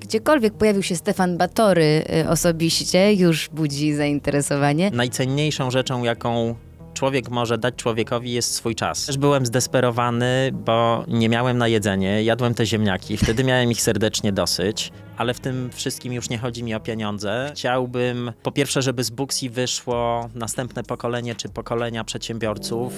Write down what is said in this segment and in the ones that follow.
Gdziekolwiek pojawił się Stefan Batory y, osobiście, już budzi zainteresowanie. Najcenniejszą rzeczą, jaką człowiek może dać człowiekowi jest swój czas. Też byłem zdesperowany, bo nie miałem na jedzenie, jadłem te ziemniaki, wtedy miałem ich serdecznie dosyć, ale w tym wszystkim już nie chodzi mi o pieniądze. Chciałbym po pierwsze, żeby z Buxi wyszło następne pokolenie czy pokolenia przedsiębiorców.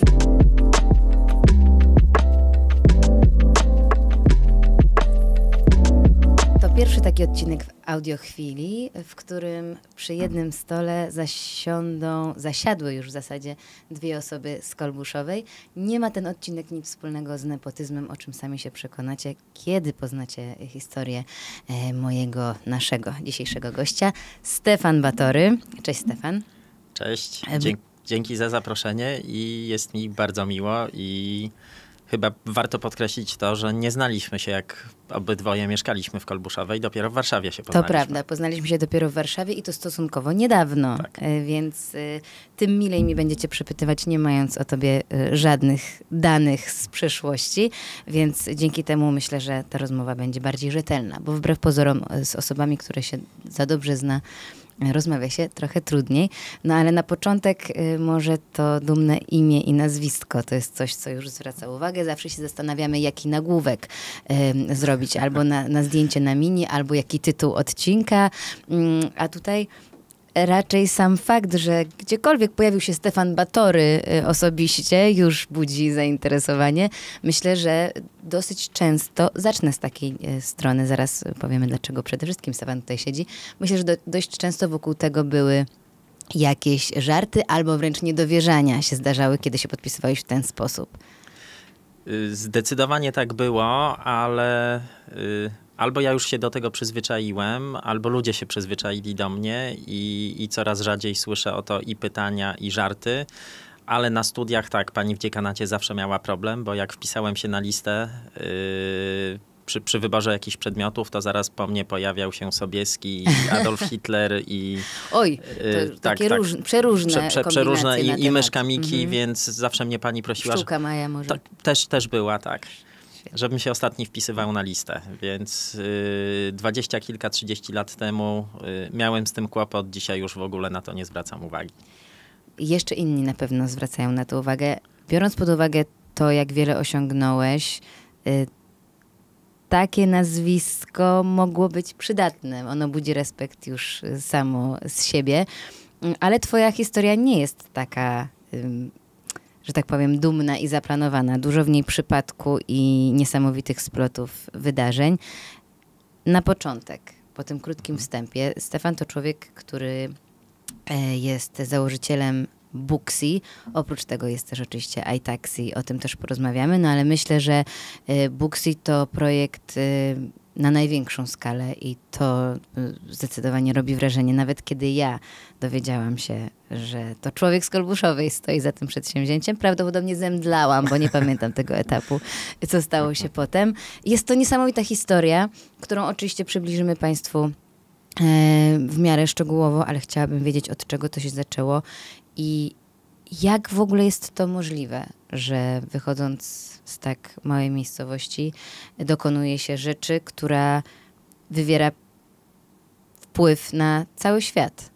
pierwszy taki odcinek w Audio Chwili, w którym przy jednym stole zasiądą, zasiadły już w zasadzie dwie osoby z Kolbuszowej. Nie ma ten odcinek nic wspólnego z nepotyzmem, o czym sami się przekonacie, kiedy poznacie historię e, mojego, naszego dzisiejszego gościa, Stefan Batory. Cześć Stefan. Cześć, e, Dzie dzięki za zaproszenie i jest mi bardzo miło i chyba warto podkreślić to, że nie znaliśmy się jak obydwoje mieszkaliśmy w Kolbuszowie i dopiero w Warszawie się poznaliśmy. To prawda, poznaliśmy się dopiero w Warszawie i to stosunkowo niedawno, tak. E, więc e, tym milej mi będziecie przypytywać, nie mając o tobie e, żadnych danych z przeszłości, więc dzięki temu myślę, że ta rozmowa będzie bardziej rzetelna, bo wbrew pozorom z osobami, które się za dobrze zna, rozmawia się trochę trudniej. No ale na początek y, może to dumne imię i nazwisko. To jest coś, co już zwraca uwagę. Zawsze się zastanawiamy, jaki nagłówek y, zrobić albo na, na zdjęcie na mini, albo jaki tytuł odcinka. Mm, a tutaj raczej sam fakt, że gdziekolwiek pojawił się Stefan Batory y, osobiście, już budzi zainteresowanie. Myślę, że dosyć często, zacznę z takiej y, strony, zaraz powiemy dlaczego przede wszystkim Stefan tutaj siedzi. Myślę, że do, dość często wokół tego były jakieś żarty albo wręcz niedowierzania się zdarzały, kiedy się podpisywałeś w ten sposób. Y, zdecydowanie tak było, ale albo ja już się do tego przyzwyczaiłem, albo ludzie się przyzwyczaili do mnie i, i coraz rzadziej słyszę o to i pytania, i żarty. Ale na studiach tak, pani w dziekanacie zawsze miała problem, bo jak wpisałem się na listę, yy, przy, przy, wyborze jakichś przedmiotów, to zaraz po mnie pojawiał się Sobieski, Adolf Hitler i... Oj, to, yy, takie tak, tak, róż, przeróżne prze, prze, Przeróżne i, i myszka Miki, mm -hmm. więc zawsze mnie pani prosiła... Sztuka Maja może. To, też, też była, tak. Żebym się ostatni wpisywał na listę, więc y, dwadzieścia kilka, trzydzieści lat temu y, miałem z tym kłopot, dzisiaj już w ogóle na to nie zwracam uwagi. Jeszcze inni na pewno zwracają na to uwagę. Biorąc pod uwagę to, jak wiele osiągnąłeś, y, takie nazwisko mogło być przydatne. Ono budzi respekt już samo z siebie. Mm, ale twoja historia nie jest taka że tak powiem, dumna i zaplanowana. Dużo w niej przypadku i niesamowitych splotów wydarzeń. Na początek, po tym krótkim wstępie, Stefan to człowiek, który e, jest założycielem Booksy. Oprócz tego jest też oczywiście iTaxi, o tym też porozmawiamy, no ale myślę, że e, Booksy to projekt e, na największą skalę i to zdecydowanie robi wrażenie. Nawet kiedy ja dowiedziałam się, że to człowiek z Kolbuszowej stoi za tym przedsięwzięciem. Prawdopodobnie zemdlałam, bo nie pamiętam tego etapu, co stało się potem. Jest to niesamowita historia, którą oczywiście przybliżymy Państwu e, w miarę szczegółowo, ale chciałabym wiedzieć, od czego to się zaczęło i jak w ogóle jest to możliwe, że wychodząc z tak małej miejscowości dokonuje się rzeczy, która wywiera wpływ na cały świat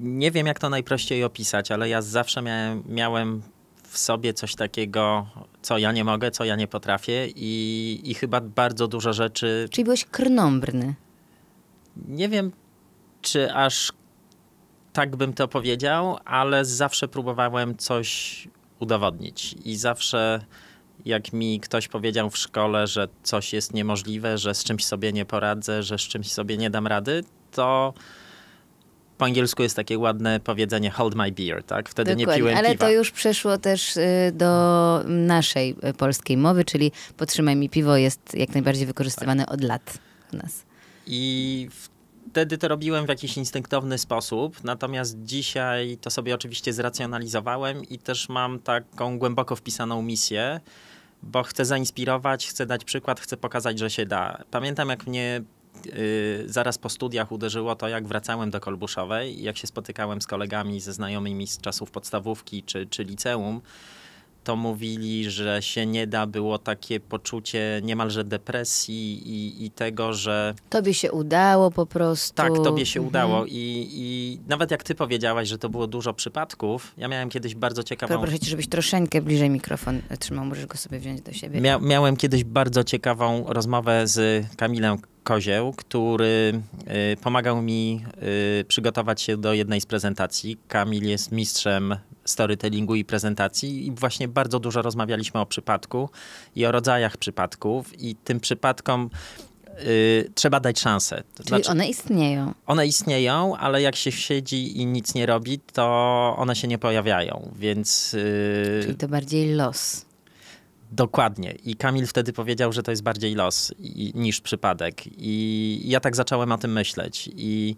nie wiem, jak to najprościej opisać, ale ja zawsze miałem, miałem w sobie coś takiego, co ja nie mogę, co ja nie potrafię i, i chyba bardzo dużo rzeczy. Czyli byłeś krnąbrny. Nie wiem, czy aż tak bym to powiedział, ale zawsze próbowałem coś udowodnić i zawsze jak mi ktoś powiedział w szkole, że coś jest niemożliwe, że z czymś sobie nie poradzę, że z czymś sobie nie dam rady, to po angielsku jest takie ładne powiedzenie hold my beer, tak? Wtedy Dokładnie, nie piłem ale piwa. Ale to już przeszło też y, do naszej y, polskiej mowy, czyli potrzymaj mi piwo jest jak najbardziej wykorzystywane tak. od lat u nas. I wtedy to robiłem w jakiś instynktowny sposób, natomiast dzisiaj to sobie oczywiście zracjonalizowałem i też mam taką głęboko wpisaną misję, bo chcę zainspirować, chcę dać przykład, chcę pokazać, że się da. Pamiętam, jak mnie Y, zaraz po studiach uderzyło to, jak wracałem do Kolbuszowej, jak się spotykałem z kolegami, ze znajomymi z czasów podstawówki czy, czy liceum, to mówili, że się nie da, było takie poczucie niemalże depresji i, i tego, że... Tobie się udało po prostu. Tak, tobie się mhm. udało I, i nawet jak ty powiedziałaś, że to było dużo przypadków, ja miałem kiedyś bardzo ciekawą... Proszę cię, żebyś troszeczkę bliżej mikrofon trzymał, możesz go sobie wziąć do siebie. Mia miałem kiedyś bardzo ciekawą rozmowę z Kamilem kozieł, który y, pomagał mi y, przygotować się do jednej z prezentacji. Kamil jest mistrzem storytellingu i prezentacji i właśnie bardzo dużo rozmawialiśmy o przypadku i o rodzajach przypadków i tym przypadkom Yy, trzeba dać szansę. To Czyli znaczy, one istnieją. One istnieją, ale jak się siedzi i nic nie robi, to one się nie pojawiają, więc... Yy... Czyli to bardziej los. Dokładnie. I Kamil wtedy powiedział, że to jest bardziej los niż przypadek. I ja tak zacząłem o tym myśleć. I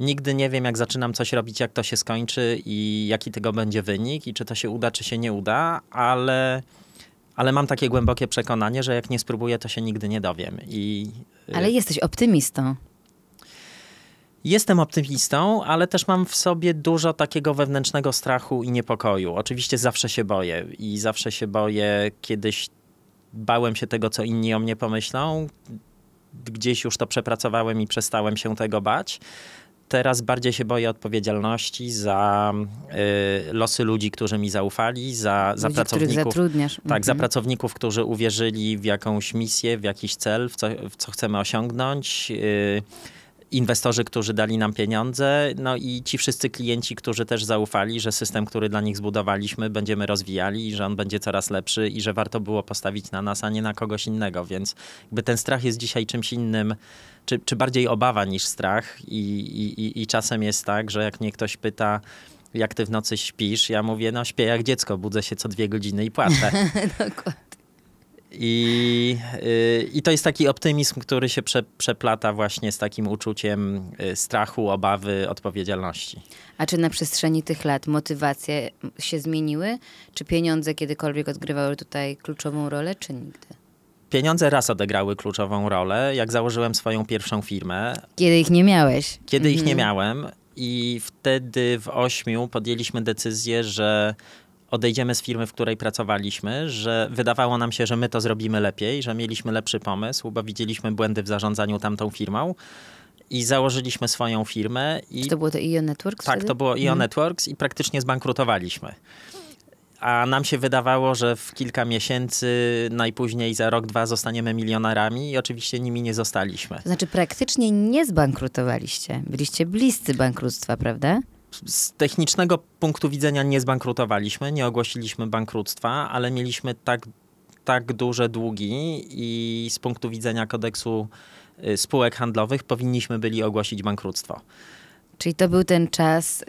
nigdy nie wiem, jak zaczynam coś robić, jak to się skończy i jaki tego będzie wynik, i czy to się uda, czy się nie uda, ale, ale mam takie głębokie przekonanie, że jak nie spróbuję, to się nigdy nie dowiem. I... Y, ale jesteś optymistą. Jestem optymistą, ale też mam w sobie dużo takiego wewnętrznego strachu i niepokoju. Oczywiście zawsze się boję i zawsze się boję. Kiedyś bałem się tego, co inni o mnie pomyślą. Gdzieś już to przepracowałem i przestałem się tego bać. Teraz bardziej się boję odpowiedzialności za y, losy ludzi, którzy mi zaufali, za, za ludzi, pracowników. zatrudniasz. Tak, mhm. za pracowników, którzy uwierzyli w jakąś misję, w jakiś cel, w co, w co chcemy osiągnąć. Y, inwestorzy, którzy dali nam pieniądze, no i ci wszyscy klienci, którzy też zaufali, że system, który dla nich zbudowaliśmy, będziemy rozwijali i że on będzie coraz lepszy i że warto było postawić na nas, a nie na kogoś innego. Więc jakby ten strach jest dzisiaj czymś innym, czy, czy bardziej obawa niż strach. I, i, I czasem jest tak, że jak mnie ktoś pyta, jak ty w nocy śpisz, ja mówię, no śpię jak dziecko, budzę się co dwie godziny i płaczę. Dokładnie. I, y, I to jest taki optymizm, który się prze, przeplata właśnie z takim uczuciem y, strachu, obawy, odpowiedzialności. A czy na przestrzeni tych lat motywacje się zmieniły? Czy pieniądze kiedykolwiek odgrywały tutaj kluczową rolę, czy nigdy? Pieniądze raz odegrały kluczową rolę, jak założyłem swoją pierwszą firmę. Kiedy ich nie miałeś? Kiedy mhm. ich nie mhm. miałem. I wtedy w ośmiu podjęliśmy decyzję, że odejdziemy z firmy, w której pracowaliśmy, że wydawało nam się, że my to zrobimy lepiej, że mieliśmy lepszy pomysł, bo widzieliśmy błędy w zarządzaniu tamtą firmą i założyliśmy swoją firmę. I... Czy to było to IO Networks? Tak, wtedy? to było IO mhm. Networks i praktycznie zbankrutowaliśmy. A nam się wydawało, że w kilka miesięcy, najpóźniej za rok, dwa zostaniemy milionerami i oczywiście nimi nie zostaliśmy. To znaczy praktycznie nie zbankrutowaliście. Byliście bliscy bankructwa, prawda? z technicznego punktu widzenia nie zbankrutowaliśmy, nie ogłosiliśmy bankructwa, ale mieliśmy tak, tak duże długi i z punktu widzenia kodeksu y, spółek handlowych powinniśmy byli ogłosić bankructwo. Czyli to był ten czas y,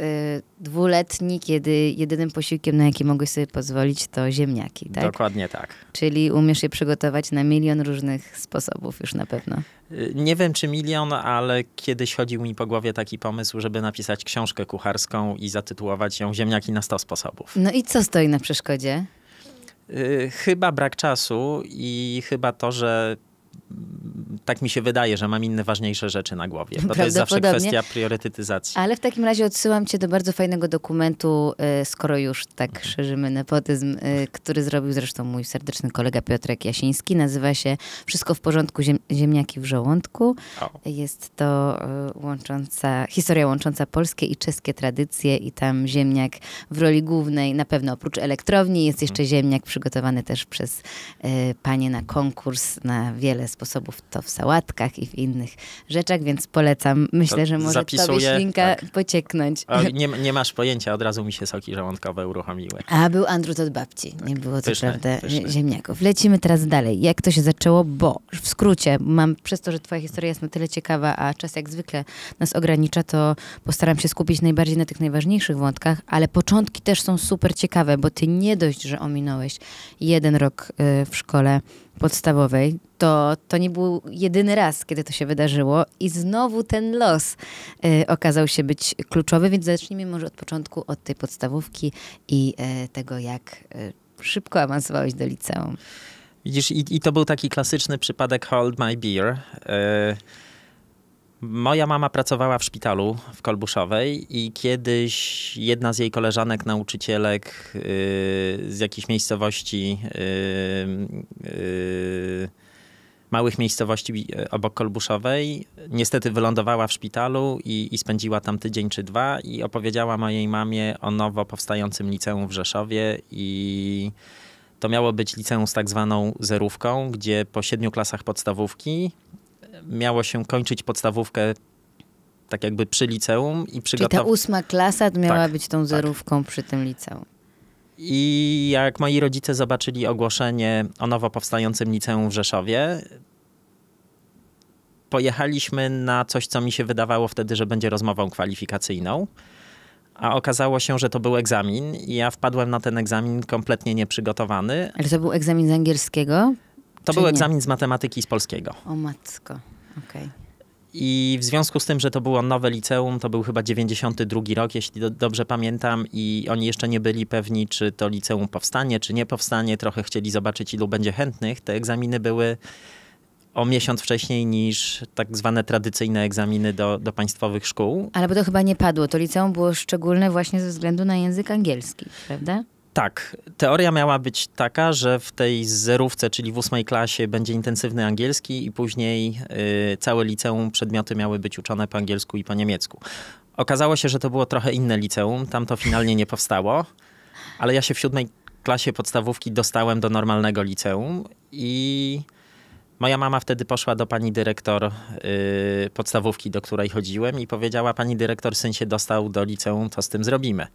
dwuletni, kiedy jedynym posiłkiem, na jaki mogłeś sobie pozwolić, to ziemniaki, tak? Dokładnie tak. Czyli umiesz je przygotować na milion różnych sposobów już na pewno. Y, nie wiem czy milion, ale kiedyś chodził mi po głowie taki pomysł, żeby napisać książkę kucharską i zatytułować ją Ziemniaki na 100 sposobów. No i co stoi na przeszkodzie? Y, chyba brak czasu i chyba to, że tak mi się wydaje, że mam inne ważniejsze rzeczy na głowie. Bo to jest zawsze kwestia priorytetyzacji. Ale w takim razie odsyłam cię do bardzo fajnego dokumentu, y, skoro już tak mhm. szerzymy nepotyzm, y, który zrobił zresztą mój serdeczny kolega Piotrek Jasiński. Nazywa się Wszystko w porządku ziem ziemniaki w żołądku. O. Jest to y, łącząca, historia łącząca polskie i czeskie tradycje i tam ziemniak w roli głównej, na pewno oprócz elektrowni, jest mhm. jeszcze ziemniak przygotowany też przez panie na konkurs, na wiele sposobów sposobów to w sałatkach i w innych rzeczach, więc polecam. Myślę, to że może zapisuję, tobie ślinka tak. pocieknąć. O, nie, nie, masz pojęcia, od razu mi się soki żołądkowe uruchomiły. A był Andrut od babci, tak. nie było to pyszne, prawda pyszne. ziemniaków. Lecimy teraz dalej. Jak to się zaczęło? Bo w skrócie, mam przez to, że twoja historia jest na tyle ciekawa, a czas jak zwykle nas ogranicza, to postaram się skupić najbardziej na tych najważniejszych wątkach, ale początki też są super ciekawe, bo ty nie dość, że ominąłeś jeden rok y, w szkole podstawowej, to, to nie był jedyny raz, kiedy to się wydarzyło i znowu ten los e, okazał się być kluczowy, więc zacznijmy może od początku, od tej podstawówki i e, tego, jak e, szybko awansowałeś do liceum. Widzisz, i, i, to był taki klasyczny przypadek Hold My Beer. Moja mama pracowała w szpitalu w Kolbuszowej i kiedyś jedna z jej koleżanek, nauczycielek yy, z jakiejś miejscowości, yy, yy, małych miejscowości y, obok Kolbuszowej, niestety wylądowała w szpitalu i, i, spędziła tam tydzień czy dwa i opowiedziała mojej mamie o nowo powstającym liceum w Rzeszowie i to miało być liceum z tak zwaną zerówką, gdzie po siedmiu klasach podstawówki miało się kończyć podstawówkę tak jakby przy liceum i przygotować. Czyli ta ósma klasa miała tak, być tą tak. zerówką tak. przy tym liceum. I jak moi rodzice zobaczyli ogłoszenie o nowo powstającym liceum w Rzeszowie, pojechaliśmy na coś, co mi się wydawało wtedy, że będzie rozmową kwalifikacyjną. A okazało się, że to był egzamin i ja wpadłem na ten egzamin kompletnie nieprzygotowany. Ale to był egzamin z angielskiego? To był nie? egzamin z matematyki z polskiego. O matko, okej. Okay. I w związku z tym, że to było nowe liceum, to był chyba 92 rok, jeśli do, dobrze pamiętam, i oni jeszcze nie byli pewni, czy to liceum powstanie, czy nie powstanie. Trochę chcieli zobaczyć, ilu będzie chętnych. Te egzaminy były o miesiąc wcześniej niż tak zwane tradycyjne egzaminy do, do państwowych szkół. Ale bo to chyba nie padło. To liceum było szczególne właśnie ze względu na język angielski, prawda? Tak, teoria miała być taka, że w tej zerówce, czyli w ósmej klasie będzie intensywny angielski i później y, całe liceum przedmioty miały być uczone po angielsku i po niemiecku. Okazało się, że to było trochę inne liceum, tam to finalnie nie powstało, ale ja się w siódmej klasie podstawówki dostałem do normalnego liceum i moja mama wtedy poszła do pani dyrektor y, podstawówki, do której chodziłem i powiedziała, pani dyrektor, syn się dostał do liceum, co z tym zrobimy?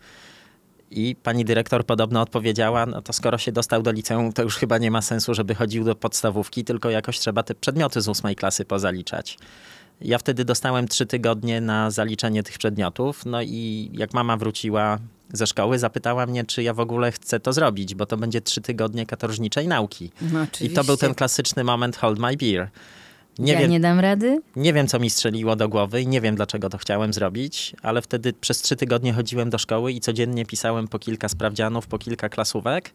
I pani dyrektor podobno odpowiedziała, no to skoro się dostał do liceum, to już chyba nie ma sensu, żeby chodził do podstawówki, tylko jakoś trzeba te przedmioty z ósmej klasy pozaliczać. Ja wtedy dostałem trzy tygodnie na zaliczenie tych przedmiotów, no i jak mama wróciła ze szkoły, zapytała mnie, czy ja w ogóle chcę to zrobić, bo to będzie trzy tygodnie katorżniczej nauki. No, I to był ten klasyczny moment hold my beer. Nie ja nie dam rady? Nie wiem, co mi strzeliło do głowy i nie wiem, dlaczego to chciałem zrobić, ale wtedy przez trzy tygodnie chodziłem do szkoły i codziennie pisałem po kilka sprawdzianów, po kilka klasówek,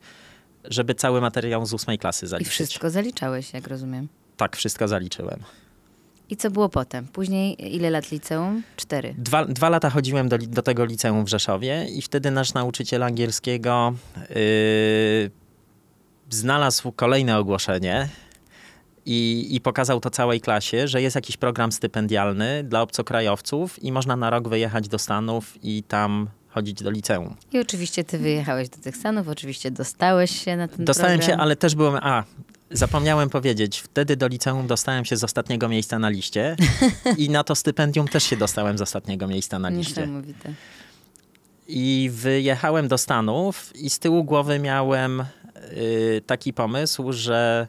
żeby cały materiał z ósmej klasy zaliczyć. I wszystko zaliczałeś, jak rozumiem. Tak, wszystko zaliczyłem. I co było potem? Później ile lat liceum? Cztery. Dwa, dwa lata chodziłem do, do, tego liceum w Rzeszowie i wtedy nasz nauczyciel angielskiego yy, znalazł kolejne ogłoszenie i, I, pokazał to całej klasie, że jest jakiś program stypendialny dla obcokrajowców i można na rok wyjechać do Stanów i tam chodzić do liceum. I oczywiście ty wyjechałeś do tych Stanów, oczywiście dostałeś się na ten Dostałem program. się, ale też byłem, a, Zapomniałem powiedzieć, wtedy do liceum dostałem się z ostatniego miejsca na liście i na to stypendium też się dostałem z ostatniego miejsca na liście. Niesamowite. I wyjechałem do Stanów i z tyłu głowy miałem y, taki pomysł, że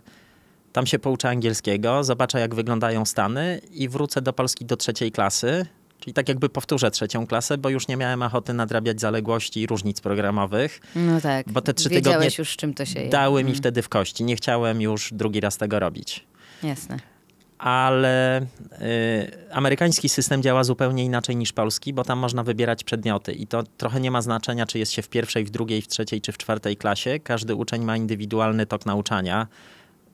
tam się pouczę angielskiego, zobaczę jak wyglądają Stany i wrócę do Polski do trzeciej klasy. Czyli tak jakby powtórzę trzecią klasę, bo już nie miałem ochoty nadrabiać zaległości i różnic programowych. No tak. Bo te trzy Wiedziałeś tygodnie już, czym to się je. dały mi mm. wtedy w kości. Nie chciałem już drugi raz tego robić. Jasne. Ale y, amerykański system działa zupełnie inaczej niż polski, bo tam można wybierać przedmioty i to trochę nie ma znaczenia, czy jest się w pierwszej, w drugiej, w trzeciej czy w czwartej klasie. Każdy uczeń ma indywidualny tok nauczania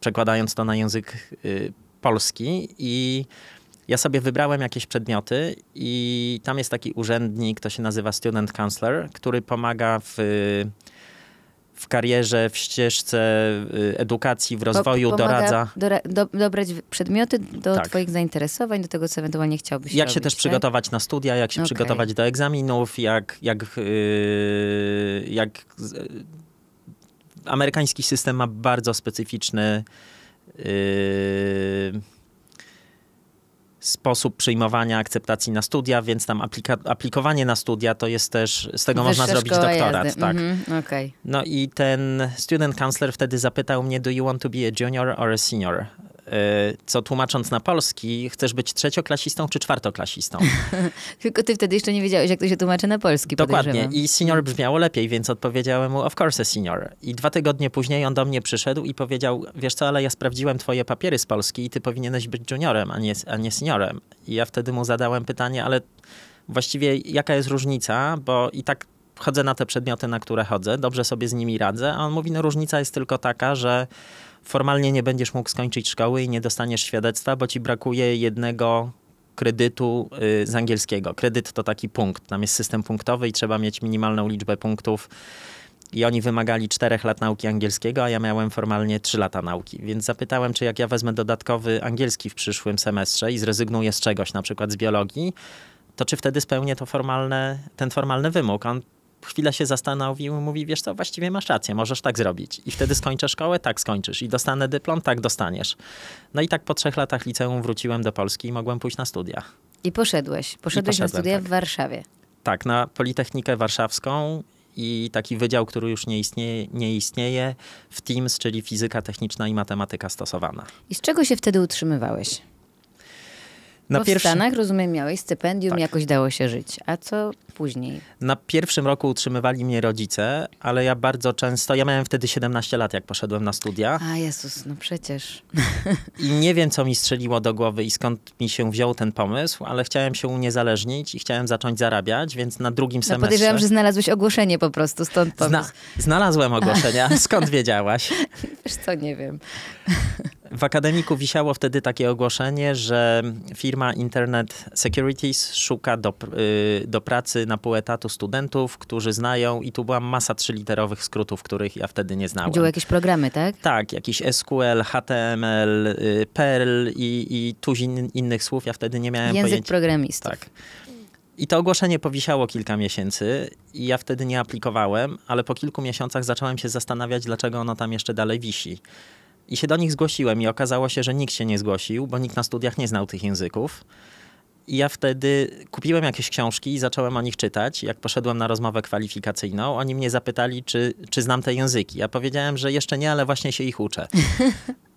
przekładając to na język y, polski i ja sobie wybrałem jakieś przedmioty i tam jest taki urzędnik, to się nazywa Student Counselor, który pomaga w, w karierze, w ścieżce y, edukacji, w rozwoju, pomaga doradza. Dora, do, dobrać przedmioty do tak. twoich zainteresowań, do tego, co ewentualnie chciałbyś Jak robić, się też tak? przygotować na studia, jak się okay. przygotować do egzaminów, jak, jak, yy, jak amerykański system ma bardzo specyficzny yy, sposób przyjmowania akceptacji na studia, więc tam aplikowanie na studia to jest też, z tego Wyższa można zrobić doktorat. Tak. Mm -hmm, okay. No i ten student counselor wtedy zapytał mnie, do you want to be a junior or a senior? Y, co tłumacząc na polski, chcesz być trzecioklasistą czy czwartoklasistą. Tylko ty wtedy jeszcze nie wiedziałeś, jak to się tłumaczy na polski. Dokładnie. I senior brzmiało lepiej, więc odpowiedziałem mu, of course a senior. I dwa tygodnie później on do mnie przyszedł i powiedział, wiesz co, ale ja sprawdziłem twoje papiery z Polski i ty powinieneś być juniorem, a nie, a nie seniorem. I ja wtedy mu zadałem pytanie, ale właściwie jaka jest różnica, bo i tak chodzę na te przedmioty, na które chodzę, dobrze sobie z nimi radzę, a on mówi, no różnica jest tylko taka, że formalnie nie będziesz mógł skończyć szkoły i nie dostaniesz świadectwa, bo ci brakuje jednego kredytu y, z angielskiego. Kredyt to taki punkt, tam jest system punktowy i trzeba mieć minimalną liczbę punktów. I oni wymagali czterech lat nauki angielskiego, a ja miałem formalnie trzy lata nauki. Więc zapytałem, czy jak ja wezmę dodatkowy angielski w przyszłym semestrze i zrezygnuję z czegoś, na przykład z biologii, to czy wtedy spełnię to formalne, ten formalny wymóg? On chwilę się zastanowił, mówi, wiesz co, właściwie masz rację, możesz tak zrobić. I wtedy skończę szkołę, tak skończysz. I dostanę dyplom, tak dostaniesz. No i tak po trzech latach liceum wróciłem do Polski i mogłem pójść na studia. I poszedłeś. Poszedłeś I na studia tak. w Warszawie. Tak, na Politechnikę Warszawską i taki wydział, który już nie istnieje, nie istnieje w TIMS, czyli Fizyka Techniczna i Matematyka Stosowana. I z czego się wtedy utrzymywałeś? Na Bo pierwszy... w Stanach, rozumiem, miałeś stypendium, tak. jakoś dało się żyć. A co później? Na pierwszym roku utrzymywali mnie rodzice, ale ja bardzo często, ja miałem wtedy 17 lat, jak poszedłem na studia. A Jezus, no przecież. I nie wiem, co mi strzeliło do głowy i skąd mi się wziął ten pomysł, ale chciałem się uniezależnić i chciałem zacząć zarabiać, więc na drugim no, semestrze... No podejrzewam, że znalazłeś ogłoszenie po prostu, stąd pomysł. Zna... Znalazłem ogłoszenie. skąd wiedziałaś? Wiesz co, nie wiem. W akademiku wisiało wtedy takie ogłoszenie, że firma Internet Securities szuka do, y, do pracy na pół etatu studentów, którzy znają, i tu była masa trzyliterowych skrótów, których ja wtedy nie znałem. Były jakieś programy, tak? Tak, jakiś SQL, HTML, y, Perl i, i tuzin innych słów. Ja wtedy nie miałem Język Język programistów. Tak. I to ogłoszenie powisiało kilka miesięcy i ja wtedy nie aplikowałem, ale po kilku miesiącach zacząłem się zastanawiać, dlaczego ono tam jeszcze dalej wisi. I się do nich zgłosiłem i okazało się, że nikt się nie zgłosił, bo nikt na studiach nie znał tych języków. I ja wtedy kupiłem jakieś książki i zacząłem o nich czytać. Jak poszedłem na rozmowę kwalifikacyjną, oni mnie zapytali, czy, czy znam te języki. Ja powiedziałem, że jeszcze nie, ale właśnie się ich uczę.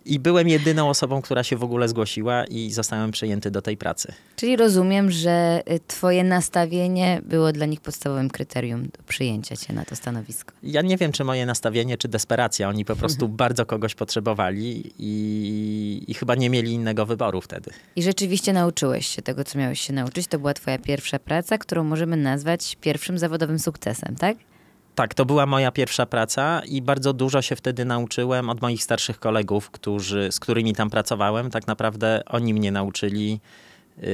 I byłem jedyną osobą, która się w ogóle zgłosiła i zostałem przyjęty do tej pracy. Czyli rozumiem, że y, twoje nastawienie było dla nich podstawowym kryterium do przyjęcia cię na to stanowisko. Ja nie wiem, czy moje nastawienie, czy desperacja. Oni po prostu mhm. bardzo kogoś potrzebowali i, i chyba nie mieli innego wyboru wtedy. I rzeczywiście nauczyłeś się tego, co miałeś się nauczyć. To była twoja pierwsza praca, którą możemy nazwać pierwszym zawodowym sukcesem, tak? Tak, to była moja pierwsza praca i bardzo dużo się wtedy nauczyłem od moich starszych kolegów, którzy, z którymi tam pracowałem. Tak naprawdę oni mnie nauczyli. Yy,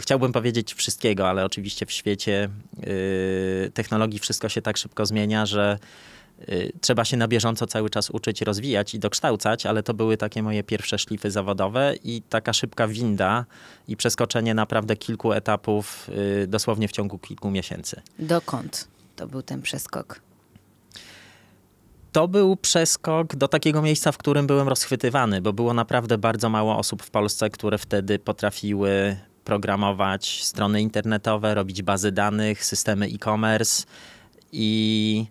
chciałbym powiedzieć wszystkiego, ale oczywiście w świecie yy, technologii wszystko się tak szybko zmienia, że Y, trzeba się na bieżąco cały czas uczyć, rozwijać i dokształcać, ale to były takie moje pierwsze szlify zawodowe i taka szybka winda i przeskoczenie naprawdę kilku etapów y, dosłownie w ciągu kilku miesięcy. Dokąd to był ten przeskok? to był przeskok do takiego miejsca, w którym byłem rozchwytywany, bo było naprawdę bardzo mało osób w Polsce, które wtedy potrafiły programować strony internetowe, robić bazy danych, systemy e-commerce i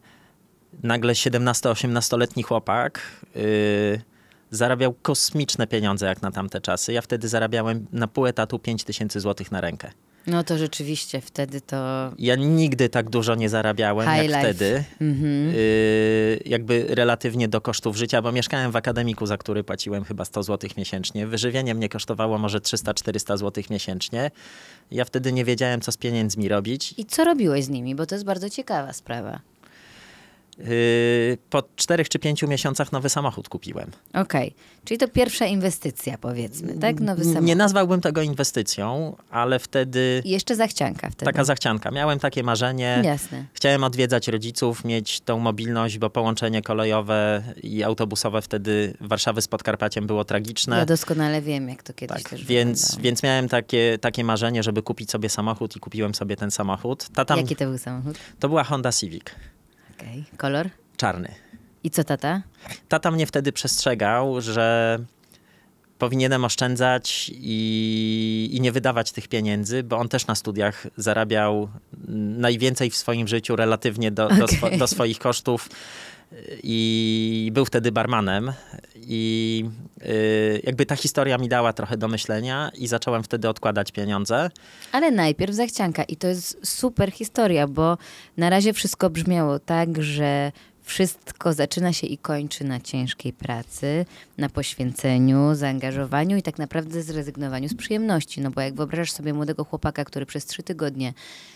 nagle 17-18-letni chłopak yy, zarabiał kosmiczne pieniądze jak na tamte czasy. Ja wtedy zarabiałem na pół etatu 5 tysięcy złotych na rękę. No to rzeczywiście wtedy to. Ja nigdy tak dużo nie zarabiałem High jak life. wtedy. Yy, jakby relatywnie do kosztów życia, bo mieszkałem w akademiku, za który płaciłem chyba 100 zł miesięcznie. Wyżywienie mnie kosztowało może 300-400 zł miesięcznie. Ja wtedy nie wiedziałem, co z pieniędzmi robić. I co robiłeś z nimi, bo to jest bardzo ciekawa sprawa. Yy, po czterech czy pięciu miesiącach nowy samochód kupiłem. Okej, okay. czyli to pierwsza inwestycja powiedzmy, tak? Nowy samochód. Nie nazwałbym tego inwestycją, ale wtedy... Jeszcze zachcianka wtedy. Taka zachcianka. Miałem takie marzenie. Jasne. Chciałem odwiedzać rodziców, mieć tą mobilność, bo połączenie kolejowe i autobusowe wtedy Warszawy z Podkarpaciem było tragiczne. Ja doskonale wiem, jak to kiedyś tak, też więc, więc miałem takie, takie marzenie, żeby kupić sobie samochód i kupiłem sobie ten samochód. Tata... Jaki to był samochód? To była Honda Civic. Okej. Okay. Kolor? Czarny. I co tata? Tata mnie wtedy przestrzegał, że powinienem oszczędzać i, i nie wydawać tych pieniędzy, bo on też na studiach zarabiał najwięcej w swoim życiu relatywnie do, do, swo, do swoich kosztów i był wtedy barmanem i y, jakby ta historia mi dała trochę do myślenia i zacząłem wtedy odkładać pieniądze. Ale najpierw zachcianka i to jest super historia, bo na razie wszystko brzmiało tak, że wszystko zaczyna się i kończy na ciężkiej pracy, na poświęceniu, zaangażowaniu i tak naprawdę zrezygnowaniu z przyjemności. No bo jak wyobrażasz sobie młodego chłopaka, który przez trzy tygodnie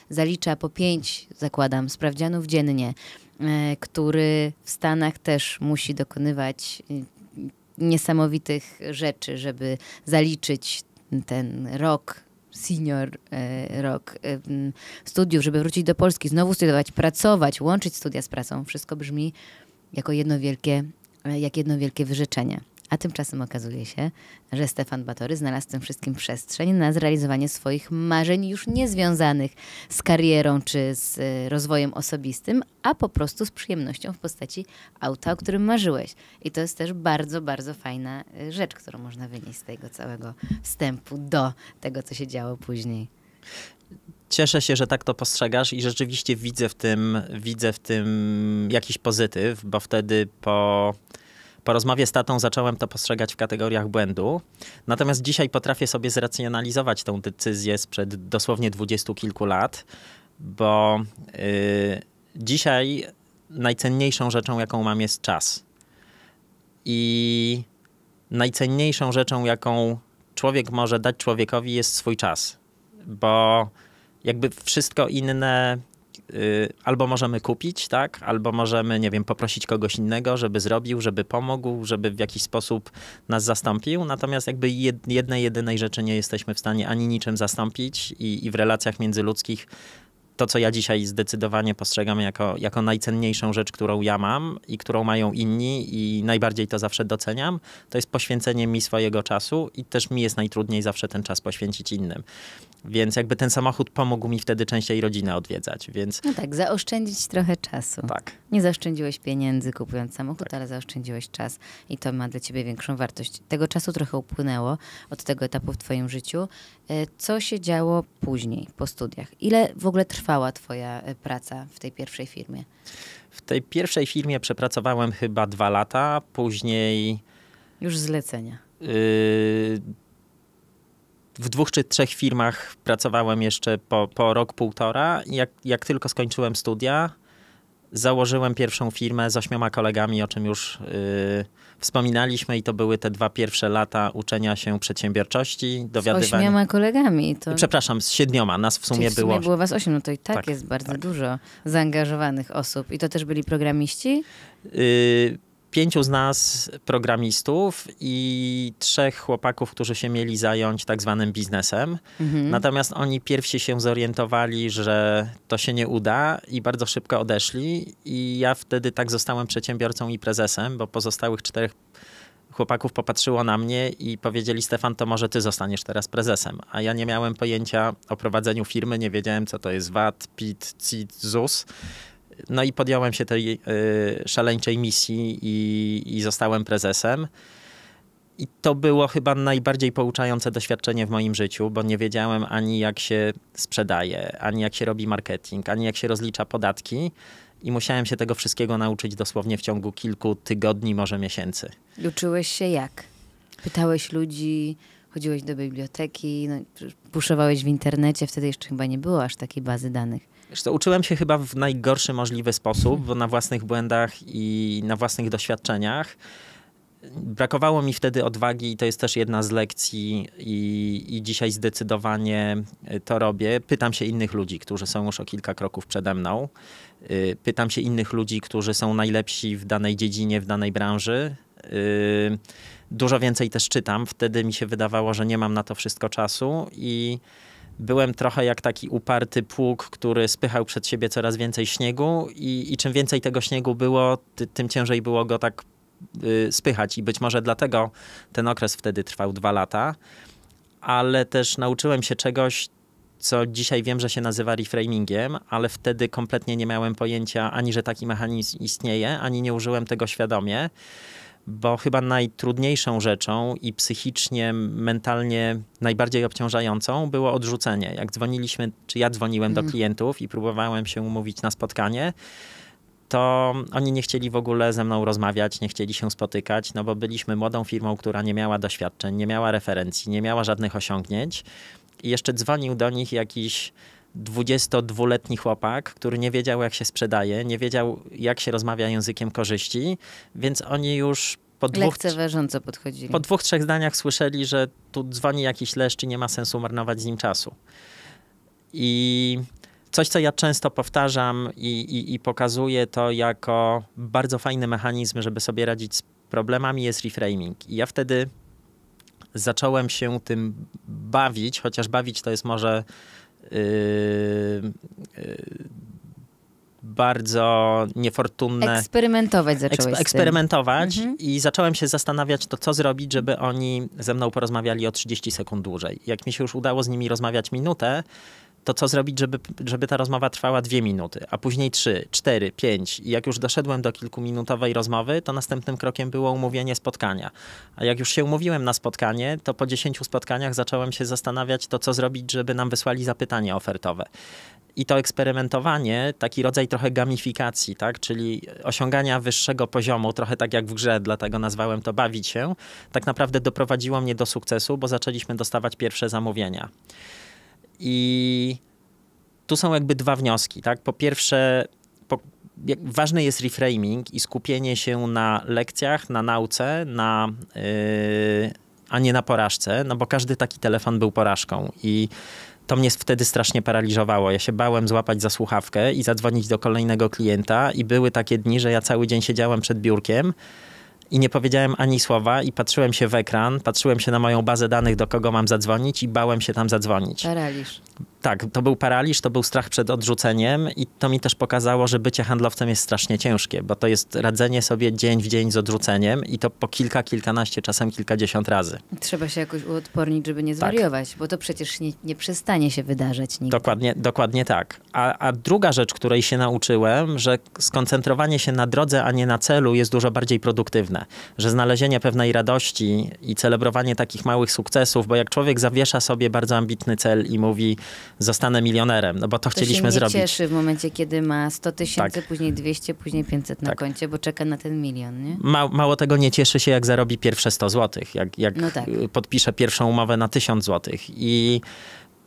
zalicza po pięć, zakładam, sprawdzianów dziennie, E, który w Stanach też musi dokonywać y, niesamowitych rzeczy, żeby zaliczyć ten rok senior e, rok e, studiów, żeby wrócić do Polski, znowu studiować, pracować, łączyć studia z pracą. Wszystko brzmi jako jedno wielkie, jak jedno wielkie wyrzeczenie. A tymczasem okazuje się, że Stefan Batory znalazł w tym wszystkim przestrzeń na zrealizowanie swoich marzeń już niezwiązanych z karierą czy z y, rozwojem osobistym, a po prostu z przyjemnością w postaci auta, o którym marzyłeś. I to jest też bardzo, bardzo fajna y, rzecz, którą można wynieść z tego całego wstępu do tego, co się działo później. Cieszę się, że tak to postrzegasz i rzeczywiście widzę w tym, widzę w tym jakiś pozytyw, bo wtedy po po rozmowie z tatą zacząłem to postrzegać w kategoriach błędu. Natomiast dzisiaj potrafię sobie zracjonalizować tą decyzję sprzed dosłownie dwudziestu kilku lat, bo yy, dzisiaj najcenniejszą rzeczą, jaką mam, jest czas. I najcenniejszą rzeczą, jaką człowiek może dać człowiekowi, jest swój czas, bo jakby wszystko inne Y, albo możemy kupić, tak, albo możemy, nie wiem, poprosić kogoś innego, żeby zrobił, żeby pomógł, żeby w jakiś sposób nas zastąpił. Natomiast jakby jednej, jedynej rzeczy nie jesteśmy w stanie ani niczym zastąpić i, i w relacjach międzyludzkich to, co ja dzisiaj zdecydowanie postrzegam jako, jako najcenniejszą rzecz, którą ja mam i którą mają inni i najbardziej to zawsze doceniam, to jest poświęcenie mi swojego czasu i też mi jest najtrudniej zawsze ten czas poświęcić innym. Więc jakby ten samochód pomógł mi wtedy częściej rodzinę odwiedzać, więc... No tak, zaoszczędzić trochę czasu. Tak. Nie zaszczędziłeś pieniędzy kupując samochód, tak. ale zaoszczędziłeś czas i to ma dla ciebie większą wartość. Tego czasu trochę upłynęło od tego etapu w twoim życiu. E, co się działo później, po studiach? Ile w ogóle trwała twoja e, praca w tej pierwszej firmie? W tej pierwszej firmie przepracowałem chyba dwa lata, później... Już zlecenia. Yy w dwóch czy trzech firmach pracowałem jeszcze po, po rok, półtora. Jak, jak tylko skończyłem studia, założyłem pierwszą firmę z ośmioma kolegami, o czym już yy, wspominaliśmy i to były te dwa pierwsze lata uczenia się przedsiębiorczości, dowiadywania. Z ośmioma kolegami. To... Przepraszam, z siedmioma, nas w sumie, Czyli w sumie było. było was osiem, no to i tak, tak jest bardzo tak. dużo zaangażowanych osób. I to też byli programiści? Yy, pięciu z nas programistów i trzech chłopaków, którzy się mieli zająć tak zwanym biznesem. Mhm. Natomiast oni pierwsi się zorientowali, że to się nie uda i bardzo szybko odeszli. I ja wtedy tak zostałem przedsiębiorcą i prezesem, bo pozostałych czterech chłopaków popatrzyło na mnie i powiedzieli: Stefan, to może ty zostaniesz teraz prezesem. A ja nie miałem pojęcia o prowadzeniu firmy, nie wiedziałem, co to jest VAT, PIT, CIT, ZUS no i podjąłem się tej y, szaleńczej misji i, i zostałem prezesem. I to było chyba najbardziej pouczające doświadczenie w moim życiu, bo nie wiedziałem ani jak się sprzedaje, ani jak się robi marketing, ani jak się rozlicza podatki. I musiałem się tego wszystkiego nauczyć dosłownie w ciągu kilku tygodni, może miesięcy. Uczyłeś się jak? Pytałeś ludzi, chodziłeś do biblioteki, no, puszowałeś w internecie, wtedy jeszcze chyba nie było aż takiej bazy danych. Wiesz uczyłem się chyba w najgorszy możliwy sposób, bo na własnych błędach i na własnych doświadczeniach. Brakowało mi wtedy odwagi i to jest też jedna z lekcji i, i dzisiaj zdecydowanie e, to robię. Pytam się innych ludzi, którzy są już o kilka kroków przede mną. E, pytam się innych ludzi, którzy są najlepsi w danej dziedzinie, w danej branży. E, dużo więcej też czytam. Wtedy mi się wydawało, że nie mam na to wszystko czasu i byłem trochę jak taki uparty pług, który spychał przed siebie coraz więcej śniegu i, i czym więcej tego śniegu było, ty, tym ciężej było go tak y, spychać i być może dlatego ten okres wtedy trwał dwa lata, ale też nauczyłem się czegoś, co dzisiaj wiem, że się nazywa reframingiem, ale wtedy kompletnie nie miałem pojęcia ani, że taki mechanizm istnieje, ani nie użyłem tego świadomie bo chyba najtrudniejszą rzeczą i psychicznie, mentalnie najbardziej obciążającą było odrzucenie. Jak dzwoniliśmy, czy ja dzwoniłem do mhm. klientów i próbowałem się umówić na spotkanie, to oni nie chcieli w ogóle ze mną rozmawiać, nie chcieli się spotykać, no bo byliśmy młodą firmą, która nie miała doświadczeń, nie miała referencji, nie miała żadnych osiągnięć. I jeszcze dzwonił do nich jakiś 22-letni chłopak, który nie wiedział, jak się sprzedaje, nie wiedział, jak się rozmawia językiem korzyści, więc oni już po dwóch, podchodzili. Po dwóch, trzech zdaniach słyszeli, że tu dzwoni jakiś leszcz i nie ma sensu marnować z nim czasu. I coś, co ja często powtarzam i, i, i pokazuję to jako bardzo fajny mechanizm, żeby sobie radzić z problemami, jest reframing. I ja wtedy zacząłem się tym bawić, chociaż bawić to jest może Yy, bardzo niefortunne. Eksperymentować zacząłeś. Eks eksperymentować mhm. i zacząłem się zastanawiać, to co zrobić, żeby oni ze mną porozmawiali o 30 sekund dłużej. Jak mi się już udało z nimi rozmawiać minutę, to co zrobić, żeby, żeby ta rozmowa trwała dwie minuty, a później trzy, cztery, pięć. I jak już doszedłem do kilkuminutowej rozmowy, to następnym krokiem było umówienie spotkania. A jak już się umówiłem na spotkanie, to po dziesięciu spotkaniach zacząłem się zastanawiać, to co zrobić, żeby nam wysłali zapytanie ofertowe i to eksperymentowanie, taki rodzaj trochę gamifikacji, tak? czyli osiągania wyższego poziomu, trochę tak jak w grze, dlatego nazwałem to bawić się, tak naprawdę doprowadziło mnie do sukcesu, bo zaczęliśmy dostawać pierwsze zamówienia. I tu są jakby dwa wnioski, tak? Po pierwsze, po, jak, ważny jest reframing i skupienie się na lekcjach, na nauce, na, yy, a nie na porażce, no bo każdy taki telefon był porażką i to mnie wtedy strasznie paraliżowało. Ja się bałem złapać za słuchawkę i zadzwonić do kolejnego klienta i były takie dni, że ja cały dzień siedziałem przed biurkiem, i nie powiedziałem ani słowa i patrzyłem się w ekran, patrzyłem się na moją bazę danych, do kogo mam zadzwonić i bałem się tam zadzwonić. Paraliż tak, to był paraliż, to był strach przed odrzuceniem i to mi też pokazało, że bycie handlowcem jest strasznie ciężkie, bo to jest radzenie sobie dzień w dzień z odrzuceniem i to po kilka, kilkanaście, czasem kilkadziesiąt razy. Trzeba się jakoś uodpornić, żeby nie tak. zwariować, tak. bo to przecież nie, nie, przestanie się wydarzać nigdy. Dokładnie, dokładnie tak. A, a druga rzecz, której się nauczyłem, że skoncentrowanie się na drodze, a nie na celu jest dużo bardziej produktywne. Że znalezienie pewnej radości i celebrowanie takich małych sukcesów, bo jak człowiek zawiesza sobie bardzo ambitny cel i mówi zostanę milionerem, no bo to, to chcieliśmy się nie zrobić. cieszy w momencie, kiedy ma 100 tysięcy, tak. później 200, później 500 na tak. koncie, bo czeka na ten milion, nie? Ma, mało tego nie cieszy się, jak zarobi pierwsze 100 złotych, jak, jak no tak. Y, podpisze pierwszą umowę na 1000 złotych i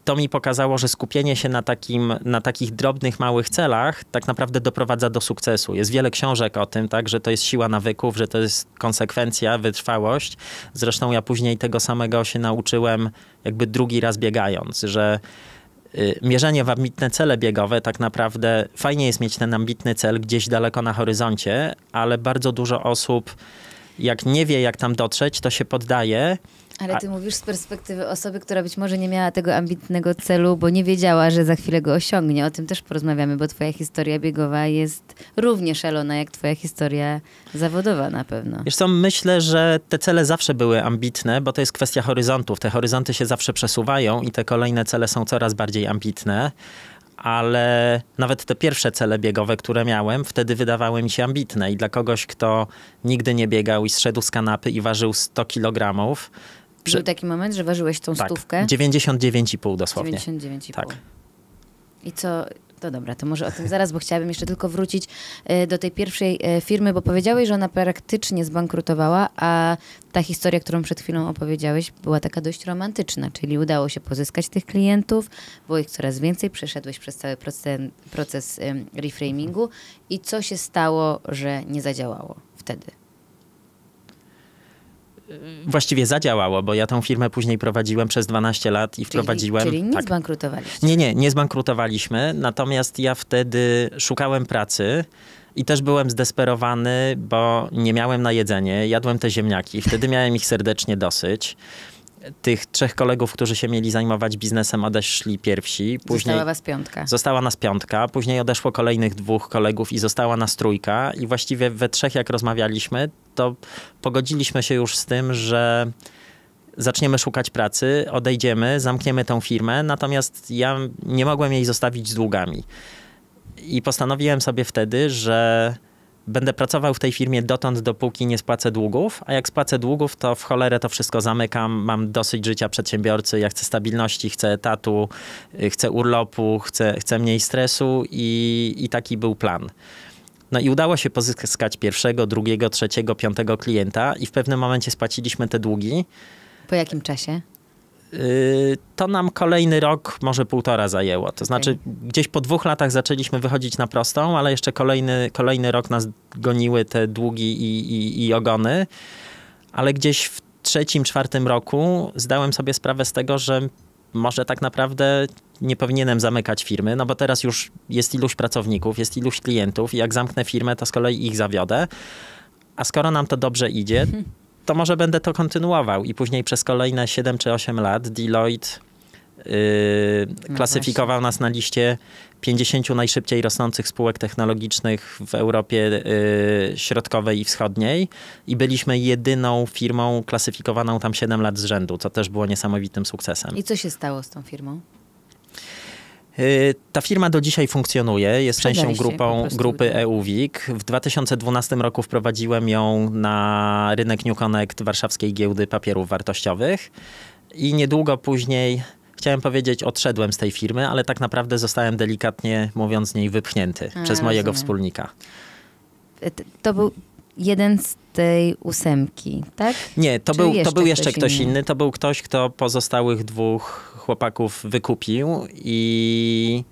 to mi pokazało, że skupienie się na, takim, na takich drobnych, małych celach tak naprawdę doprowadza do sukcesu. Jest wiele książek o tym, tak, że to jest siła nawyków, że to jest konsekwencja, wytrwałość. Zresztą ja później tego samego się nauczyłem jakby drugi raz biegając, że Y, mierzenie w ambitne cele biegowe, tak naprawdę fajnie jest mieć ten ambitny cel gdzieś daleko na horyzoncie, ale bardzo dużo osób, jak nie wie, jak tam dotrzeć, to się poddaje ale ty A... mówisz z perspektywy osoby, która być może nie miała tego ambitnego celu, bo nie wiedziała, że za chwilę go osiągnie. O tym też porozmawiamy, bo twoja historia biegowa jest równie szalona jak twoja historia zawodowa na pewno. Zresztą myślę, że te cele zawsze były ambitne, bo to jest kwestia horyzontów. Te horyzonty się zawsze przesuwają i te kolejne cele są coraz bardziej ambitne ale nawet te pierwsze cele biegowe, które miałem, wtedy wydawały mi się ambitne. I dla kogoś, kto nigdy nie biegał i zszedł z kanapy i ważył 100 kg, Prze... Był taki moment, że ważyłeś tą tak, stówkę? 99,5 dosłownie. 99,5. Tak. I co, to dobra, to może o tym zaraz, bo chciałabym jeszcze tylko wrócić e, do tej pierwszej e, firmy, bo powiedziałeś, że ona praktycznie zbankrutowała, a ta historia, którą przed chwilą opowiedziałeś, była taka dość romantyczna, czyli udało się pozyskać tych klientów, było ich coraz więcej, przeszedłeś przez cały proces, proces reframingu i co się stało, że nie zadziałało wtedy? właściwie zadziałało, bo ja tą firmę później prowadziłem przez 12 lat i czyli, wprowadziłem... Czyli nie tak. Nie, nie, nie zbankrutowaliśmy, natomiast ja wtedy szukałem pracy, i też byłem zdesperowany, bo nie miałem na jedzenie, jadłem te ziemniaki. Wtedy miałem ich serdecznie dosyć tych trzech kolegów, którzy się mieli zajmować biznesem, odeszli pierwsi. Później została was piątka. Została nas piątka, później odeszło kolejnych dwóch kolegów i została nas trójka. I właściwie we trzech, jak rozmawialiśmy, to pogodziliśmy się już z tym, że zaczniemy szukać pracy, odejdziemy, zamkniemy tą firmę, natomiast ja nie mogłem jej zostawić z długami. I postanowiłem sobie wtedy, że będę pracował w tej firmie dotąd, dopóki nie spłacę długów, a jak spłacę długów, to w cholerę to wszystko zamykam, mam dosyć życia przedsiębiorcy, ja chcę stabilności, chcę etatu, y, chcę urlopu, chcę, chcę mniej stresu i, i taki był plan. No i udało się pozyskać pierwszego, drugiego, trzeciego, piątego klienta i w pewnym momencie spłaciliśmy te długi. Po jakim czasie? Y, to nam kolejny rok, może półtora zajęło. To znaczy, okay. gdzieś po dwóch latach zaczęliśmy wychodzić na prostą, ale jeszcze kolejny, kolejny rok nas goniły te długi i, i, i ogony. Ale gdzieś w trzecim, czwartym roku zdałem sobie sprawę z tego, że może tak naprawdę nie powinienem zamykać firmy, no bo teraz już jest iluś pracowników, jest iluś klientów i jak zamknę firmę, to z kolei ich zawiodę. A skoro nam to dobrze idzie, to może będę to kontynuował. I później przez kolejne 7 czy 8 lat Deloitte yy, no klasyfikował właśnie. nas na liście 50 najszybciej rosnących spółek technologicznych w Europie yy, Środkowej i Wschodniej i byliśmy jedyną firmą klasyfikowaną tam 7 lat z rzędu, co też było niesamowitym sukcesem. I co się stało z tą firmą? Y, ta firma do dzisiaj funkcjonuje, jest częścią grupą, grupy tak. EUWIG. W 2012 roku wprowadziłem ją na rynek New Connect warszawskiej giełdy papierów wartościowych i niedługo później chciałem powiedzieć, odszedłem z tej firmy, ale tak naprawdę zostałem delikatnie mówiąc z niej wypchnięty A, przez mojego rozumiem. wspólnika. To był jeden z tej ósemki, tak? Nie, to, był, to był jeszcze ktoś, ktoś inny? inny. To był ktoś, kto pozostałych dwóch chłopaków wykupił i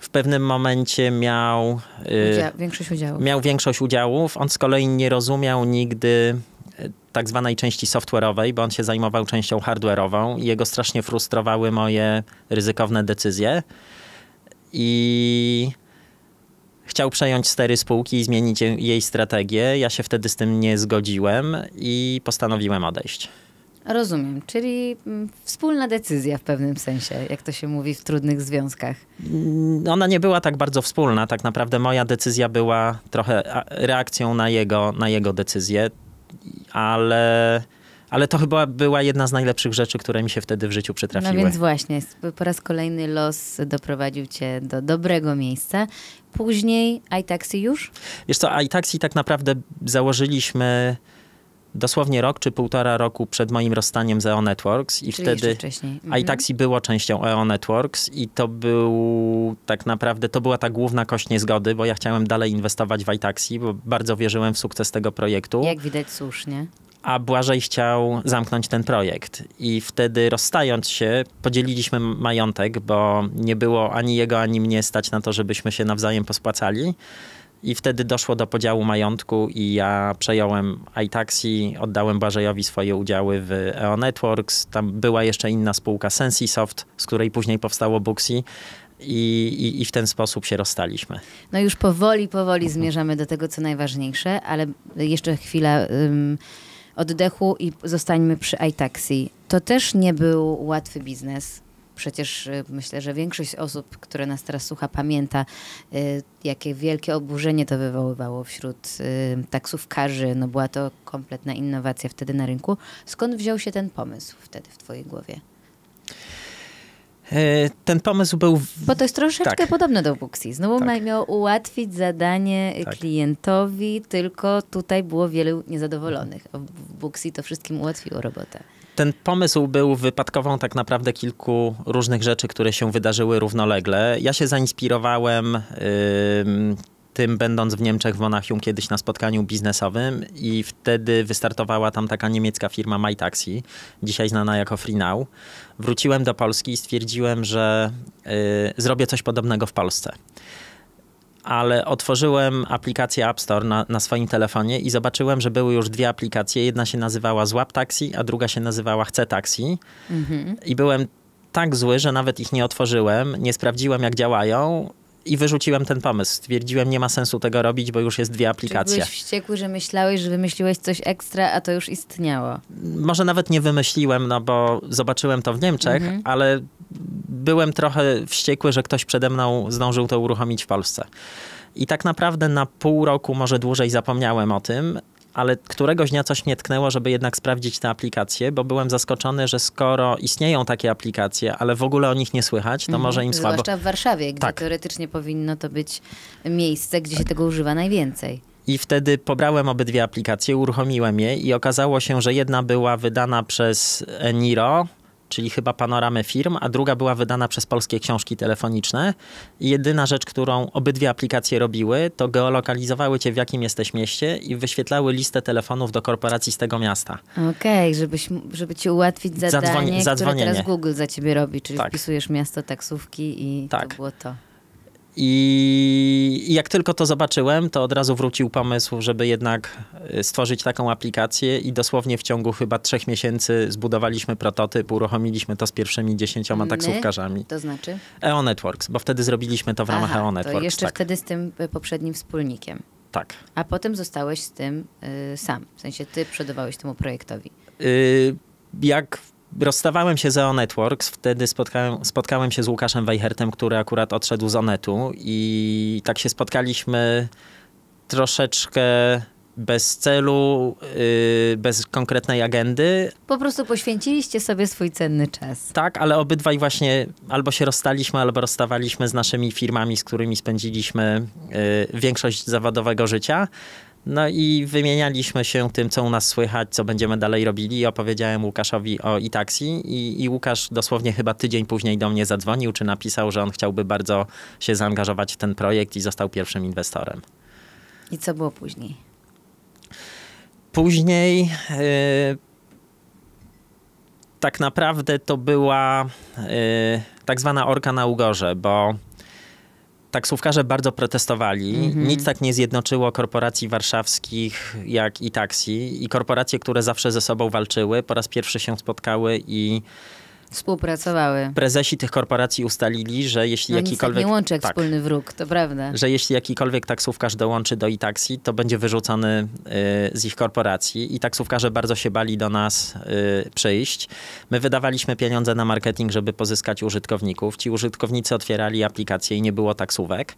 w pewnym momencie miał... Y, Udzia większość udziałów. Miał większość udziałów. On z kolei nie rozumiał nigdy y, tak zwanej części software'owej, bo on się zajmował częścią hardware'ową i jego strasznie frustrowały moje ryzykowne decyzje. I chciał przejąć stery spółki i zmienić jej strategię. Ja się wtedy z tym nie zgodziłem i postanowiłem odejść. Rozumiem, czyli mm, wspólna decyzja w pewnym sensie, jak to się mówi w trudnych związkach. Mm, ona nie była tak bardzo wspólna. Tak naprawdę moja decyzja była trochę reakcją na jego, na jego decyzję, ale ale to chyba była jedna z najlepszych rzeczy, które mi się wtedy w życiu przytrafiły. No więc właśnie, po raz kolejny los doprowadził cię do dobrego miejsca. Później iTaxi już? Wiesz co, iTaxi tak naprawdę założyliśmy dosłownie rok czy półtora roku przed moim rozstaniem z EO Networks i Czyli wtedy mhm. iTaxi było częścią EO Networks i to był tak naprawdę, to była ta główna kość niezgody, bo ja chciałem dalej inwestować w iTaxi, bo bardzo wierzyłem w sukces tego projektu. Jak widać słusznie a Błażej chciał zamknąć ten projekt. I wtedy rozstając się, podzieliliśmy majątek, bo nie było ani jego, ani mnie stać na to, żebyśmy się nawzajem pospłacali. I wtedy doszło do podziału majątku i ja przejąłem iTaxi, oddałem Błażejowi swoje udziały w EO Networks. Tam była jeszcze inna spółka Sensisoft, z której później powstało Booksy. I, i, i, w ten sposób się rozstaliśmy. No już powoli, powoli zmierzamy do tego, co najważniejsze, ale jeszcze chwila oddechu i zostańmy przy iTaxi. To też nie był łatwy biznes. Przecież y, myślę, że większość osób, które nas teraz słucha, pamięta, y, jakie wielkie oburzenie to wywoływało wśród y, taksówkarzy. No była to kompletna innowacja wtedy na rynku. Skąd wziął się ten pomysł wtedy w Twojej głowie? E, ten pomysł był. W... Bo to jest troszeczkę tak. podobne do Booksy. Znowu tak. miał ułatwić zadanie tak. klientowi, tylko tutaj było wielu niezadowolonych. W Booksy to wszystkim ułatwiło robotę. Ten pomysł był wypadkową tak naprawdę kilku różnych rzeczy, które się wydarzyły równolegle. Ja się zainspirowałem. Yy tym, będąc w Niemczech, w Monachium, kiedyś na spotkaniu biznesowym i wtedy wystartowała tam taka niemiecka firma MyTaxi, dzisiaj znana jako FreeNow. Wróciłem do Polski i stwierdziłem, że y, zrobię coś podobnego w Polsce ale otworzyłem aplikację App Store na, na, swoim telefonie i zobaczyłem, że były już dwie aplikacje. Jedna się nazywała Złap Taxi, a druga się nazywała Chcę Taxi. Mhm. I byłem tak zły, że nawet ich nie otworzyłem, nie sprawdziłem jak działają i wyrzuciłem ten pomysł. Stwierdziłem, nie ma sensu tego robić, bo już jest dwie aplikacje. Czy byłeś wściekły, że myślałeś, że wymyśliłeś coś ekstra, a to już istniało? Może nawet nie wymyśliłem, no bo zobaczyłem to w Niemczech, mhm. ale byłem trochę wściekły, że ktoś przede mną zdążył to uruchomić w Polsce. I tak naprawdę na pół roku, może dłużej zapomniałem o tym, ale któregoś dnia coś mnie tknęło, żeby jednak sprawdzić te aplikacje, bo byłem zaskoczony, że skoro istnieją takie aplikacje, ale w ogóle o nich nie słychać, to mhm. może im słabo. Zwłaszcza w Warszawie, gdzie tak. teoretycznie powinno to być miejsce, gdzie tak. się tego używa najwięcej. I wtedy pobrałem obydwie aplikacje, uruchomiłem je i okazało się, że jedna była wydana przez Niro, czyli chyba panoramy firm, a druga była wydana przez polskie książki telefoniczne. I jedyna rzecz, którą obydwie aplikacje robiły, to geolokalizowały cię w jakim jesteś mieście i wyświetlały listę telefonów do korporacji z tego miasta. Okej, okay, żeby ci ułatwić zadanie, Zadzwoni- zadzwonienie. które teraz Google za ciebie robi, czyli tak. wpisujesz miasto taksówki i tak. to było to. I, jak tylko to zobaczyłem, to od razu wrócił pomysł, żeby jednak y, stworzyć taką aplikację i dosłownie w ciągu chyba trzech miesięcy zbudowaliśmy prototyp, uruchomiliśmy to z pierwszymi dziesięcioma My? taksówkarzami. To znaczy? EO Networks, bo wtedy zrobiliśmy to w ramach EO Networks. To jeszcze tak. wtedy z tym y, poprzednim wspólnikiem. Tak. A potem zostałeś z tym y, sam, w sensie ty przodowałeś temu projektowi. Y, jak rozstawałem się z EO Networks, wtedy spotkałem, spotkałem się z Łukaszem Weichertem, który akurat odszedł z Onetu i tak się spotkaliśmy troszeczkę bez celu, yy, bez konkretnej agendy. Po prostu poświęciliście sobie swój cenny czas. Tak, ale obydwaj właśnie albo się rozstaliśmy, albo rozstawaliśmy z naszymi firmami, z którymi spędziliśmy yy, większość zawodowego życia. No i wymienialiśmy się tym, co u nas słychać, co będziemy dalej robili. Opowiedziałem Łukaszowi o e-taxi i, i Łukasz dosłownie chyba tydzień później do mnie zadzwonił, czy napisał, że on chciałby bardzo się zaangażować w ten projekt i został pierwszym inwestorem. I co było później? Później... Yy, tak naprawdę to była y, tak zwana orka na ugorze, bo taksówkarze bardzo protestowali. Mhm. Nic tak nie zjednoczyło korporacji warszawskich jak i taksi. I korporacje, które zawsze ze sobą walczyły, po raz pierwszy się spotkały i Współpracowały. Prezesi tych korporacji ustalili, że jeśli no jakikolwiek. nie łączy jak tak, wspólny wróg, to prawda. Że jeśli jakikolwiek taksówkarz dołączy do e-taxi, to będzie wyrzucony y, z ich korporacji. I taksówkarze bardzo się bali do nas y, przyjść. My wydawaliśmy pieniądze na marketing, żeby pozyskać użytkowników. Ci użytkownicy otwierali aplikacje i nie było taksówek.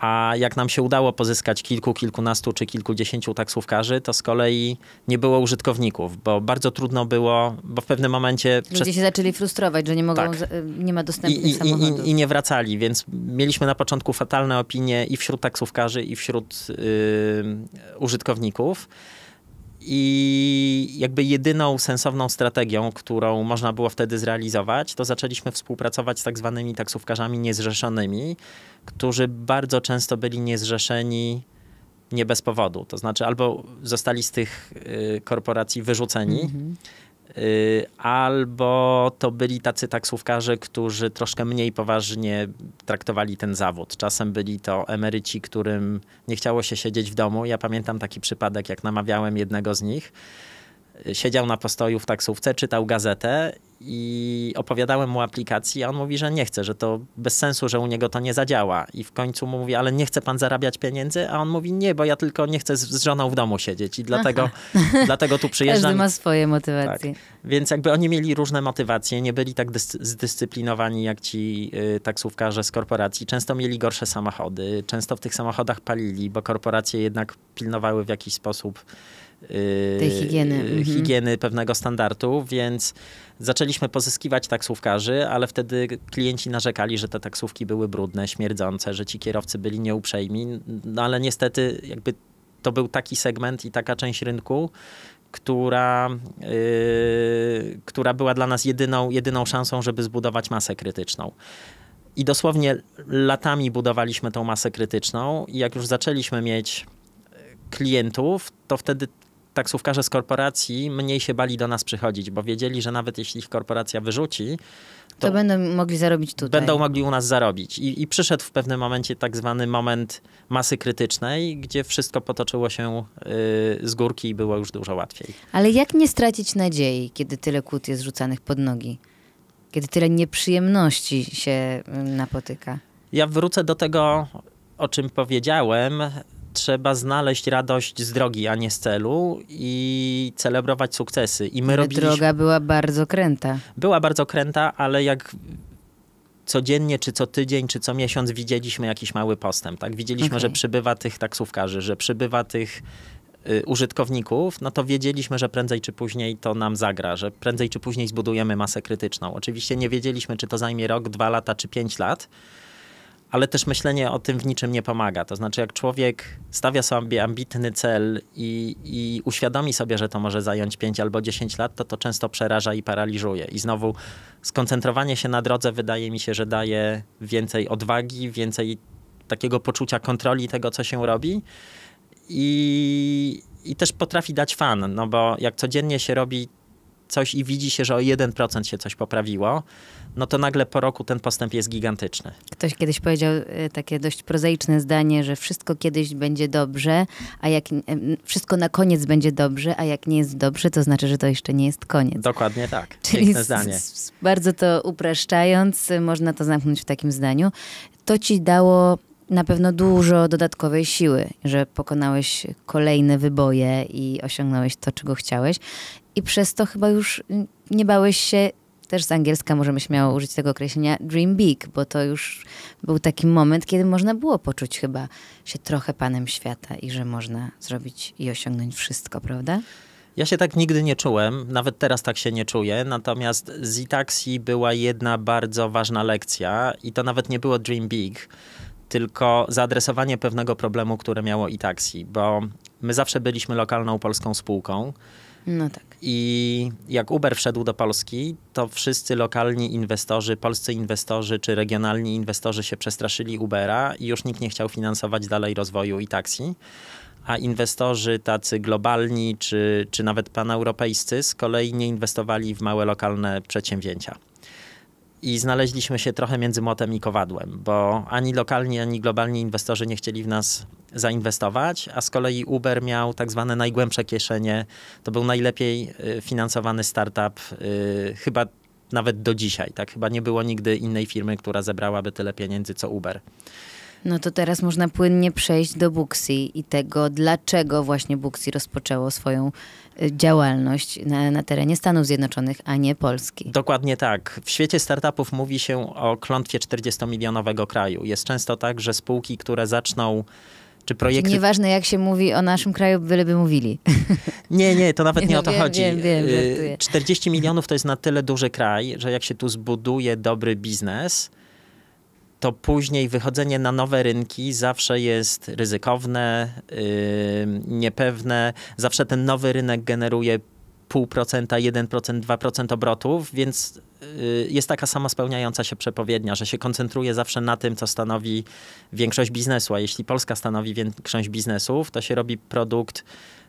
A jak nam się udało pozyskać kilku, kilkunastu czy kilkudziesięciu taksówkarzy, to z kolei nie było użytkowników, bo bardzo trudno było, bo w pewnym momencie... Ludzie się zaczęli frustrować, że nie mogą, tak. E, nie ma dostępu I, i, I, I, nie wracali, więc mieliśmy na początku fatalne opinie i wśród taksówkarzy, i wśród yy, użytkowników. I jakby jedyną sensowną strategią, którą można było wtedy zrealizować, to zaczęliśmy współpracować z tak zwanymi taksówkarzami niezrzeszonymi, którzy bardzo często byli niezrzeszeni nie bez powodu. To znaczy albo zostali z tych y, korporacji wyrzuceni, mm -hmm Y, albo to byli tacy taksówkarze, którzy troszkę mniej poważnie traktowali ten zawód. Czasem byli to emeryci, którym nie chciało się siedzieć w domu. Ja pamiętam taki przypadek, jak namawiałem jednego z nich siedział na postoju w taksówce, czytał gazetę i opowiadałem mu aplikację aplikacji, a on mówi, że nie chce, że to bez sensu, że u niego to nie zadziała. I w końcu mu mówi, ale nie chce pan zarabiać pieniędzy? A on mówi, nie, bo ja tylko nie chcę z, żoną w domu siedzieć i dlatego, dlatego tu przyjeżdżam. Każdy ma swoje tak. motywacje. Tak. Więc jakby oni mieli różne motywacje, nie byli tak zdyscyplinowani jak ci y, taksówkarze z korporacji. Często mieli gorsze samochody, często w tych samochodach palili, bo korporacje jednak pilnowały w jakiś sposób Yy, Tej higieny. Yy, mhm. higieny pewnego standardu, więc zaczęliśmy pozyskiwać taksówkarzy, ale wtedy klienci narzekali, że te taksówki były brudne, śmierdzące, że ci kierowcy byli nieuprzejmi, no ale niestety jakby to był taki segment i taka część rynku, która, yy, która była dla nas jedyną, jedyną szansą, żeby zbudować masę krytyczną. I dosłownie latami budowaliśmy tą masę krytyczną, i jak już zaczęliśmy mieć klientów, to wtedy taksówkarze z korporacji mniej się bali do nas przychodzić, bo wiedzieli, że nawet jeśli ich korporacja wyrzuci, to, to będą mogli zarobić tutaj. Będą mogli u nas zarobić. I, I przyszedł w pewnym momencie tak zwany moment masy krytycznej, gdzie wszystko potoczyło się yy, z górki i było już dużo łatwiej. Ale jak nie stracić nadziei, kiedy tyle kłód jest rzucanych pod nogi? Kiedy tyle nieprzyjemności się y, napotyka? Ja wrócę do tego, o czym powiedziałem, trzeba znaleźć radość z drogi, a nie z celu i celebrować sukcesy. I my robiliśmy... Droga była bardzo kręta. Była bardzo kręta, ale jak codziennie, czy co tydzień, czy co miesiąc widzieliśmy jakiś mały postęp, tak? Widzieliśmy, okay. że przybywa tych taksówkarzy, że przybywa tych y, użytkowników, no to wiedzieliśmy, że prędzej czy później to nam zagra, że prędzej czy później zbudujemy masę krytyczną. Oczywiście nie wiedzieliśmy, czy to zajmie rok, dwa lata, czy pięć lat, ale też myślenie o tym w niczym nie pomaga. To znaczy, jak człowiek stawia sobie ambitny cel i, i uświadomi sobie, że to może zająć 5 albo 10 lat, to to często przeraża i paraliżuje. I znowu skoncentrowanie się na drodze wydaje mi się, że daje więcej odwagi, więcej takiego poczucia kontroli tego, co się robi. I, i też potrafi dać fan, no bo jak codziennie się robi coś i widzi się, że o 1% się coś poprawiło, no to nagle po roku ten postęp jest gigantyczny. Ktoś kiedyś powiedział e, takie dość prozaiczne zdanie, że wszystko kiedyś będzie dobrze, a jak wszystko na koniec będzie dobrze, a jak nie jest dobrze, to znaczy, że to jeszcze nie jest koniec. Dokładnie tak. Czyli Piękne zdanie. bardzo to upraszczając, e, można to zamknąć w takim zdaniu. To ci dało na pewno dużo dodatkowej siły, że pokonałeś kolejne wyboje i osiągnąłeś to, czego chciałeś. I przez to chyba już nie bałeś się, też z angielska możemy śmiało użyć tego określenia, dream big, bo to już był taki moment, kiedy można było poczuć chyba się trochę panem świata i że można zrobić i osiągnąć wszystko, prawda? Ja się tak nigdy nie czułem, nawet teraz tak się nie czuję, natomiast z Itaxi była jedna bardzo ważna lekcja i to nawet nie było Dream Big, tylko zaadresowanie pewnego problemu, które miało i taksi, bo my zawsze byliśmy lokalną polską spółką. No tak. I jak Uber wszedł do Polski, to wszyscy lokalni inwestorzy, polscy inwestorzy czy regionalni inwestorzy się przestraszyli Ubera i już nikt nie chciał finansować dalej rozwoju i taksi. A inwestorzy tacy globalni czy, czy nawet paneuropejscy z kolei nie inwestowali w małe lokalne przedsięwzięcia i znaleźliśmy się trochę między młotem i kowadłem, bo ani lokalni, ani globalni inwestorzy nie chcieli w nas zainwestować, a z kolei Uber miał tak zwane najgłębsze kieszenie. To był najlepiej y, finansowany startup y, chyba nawet do dzisiaj. Tak chyba nie było nigdy innej firmy, która zebrałaby tyle pieniędzy co Uber. No to teraz można płynnie przejść do Booksy i tego, dlaczego właśnie Booksy rozpoczęło swoją działalność na, na, terenie Stanów Zjednoczonych, a nie Polski. Dokładnie tak. W świecie startupów mówi się o klątwie 40-milionowego kraju. Jest często tak, że spółki, które zaczną czy projekty... Nieważne jak się mówi o naszym kraju, byleby mówili. Nie, nie, to nawet nie, no, o to wiem, chodzi. Wiem, wiem, 40 y, milionów to jest na tyle duży kraj, że jak się tu zbuduje dobry biznes, to później wychodzenie na nowe rynki zawsze jest ryzykowne, yy, niepewne. Zawsze ten nowy rynek generuje 0,5%, 1%, 2% obrotów, więc y, jest taka sama spełniająca się przepowiednia, że się koncentruje zawsze na tym, co stanowi większość biznesu. A jeśli Polska stanowi większość biznesów, to się robi produkt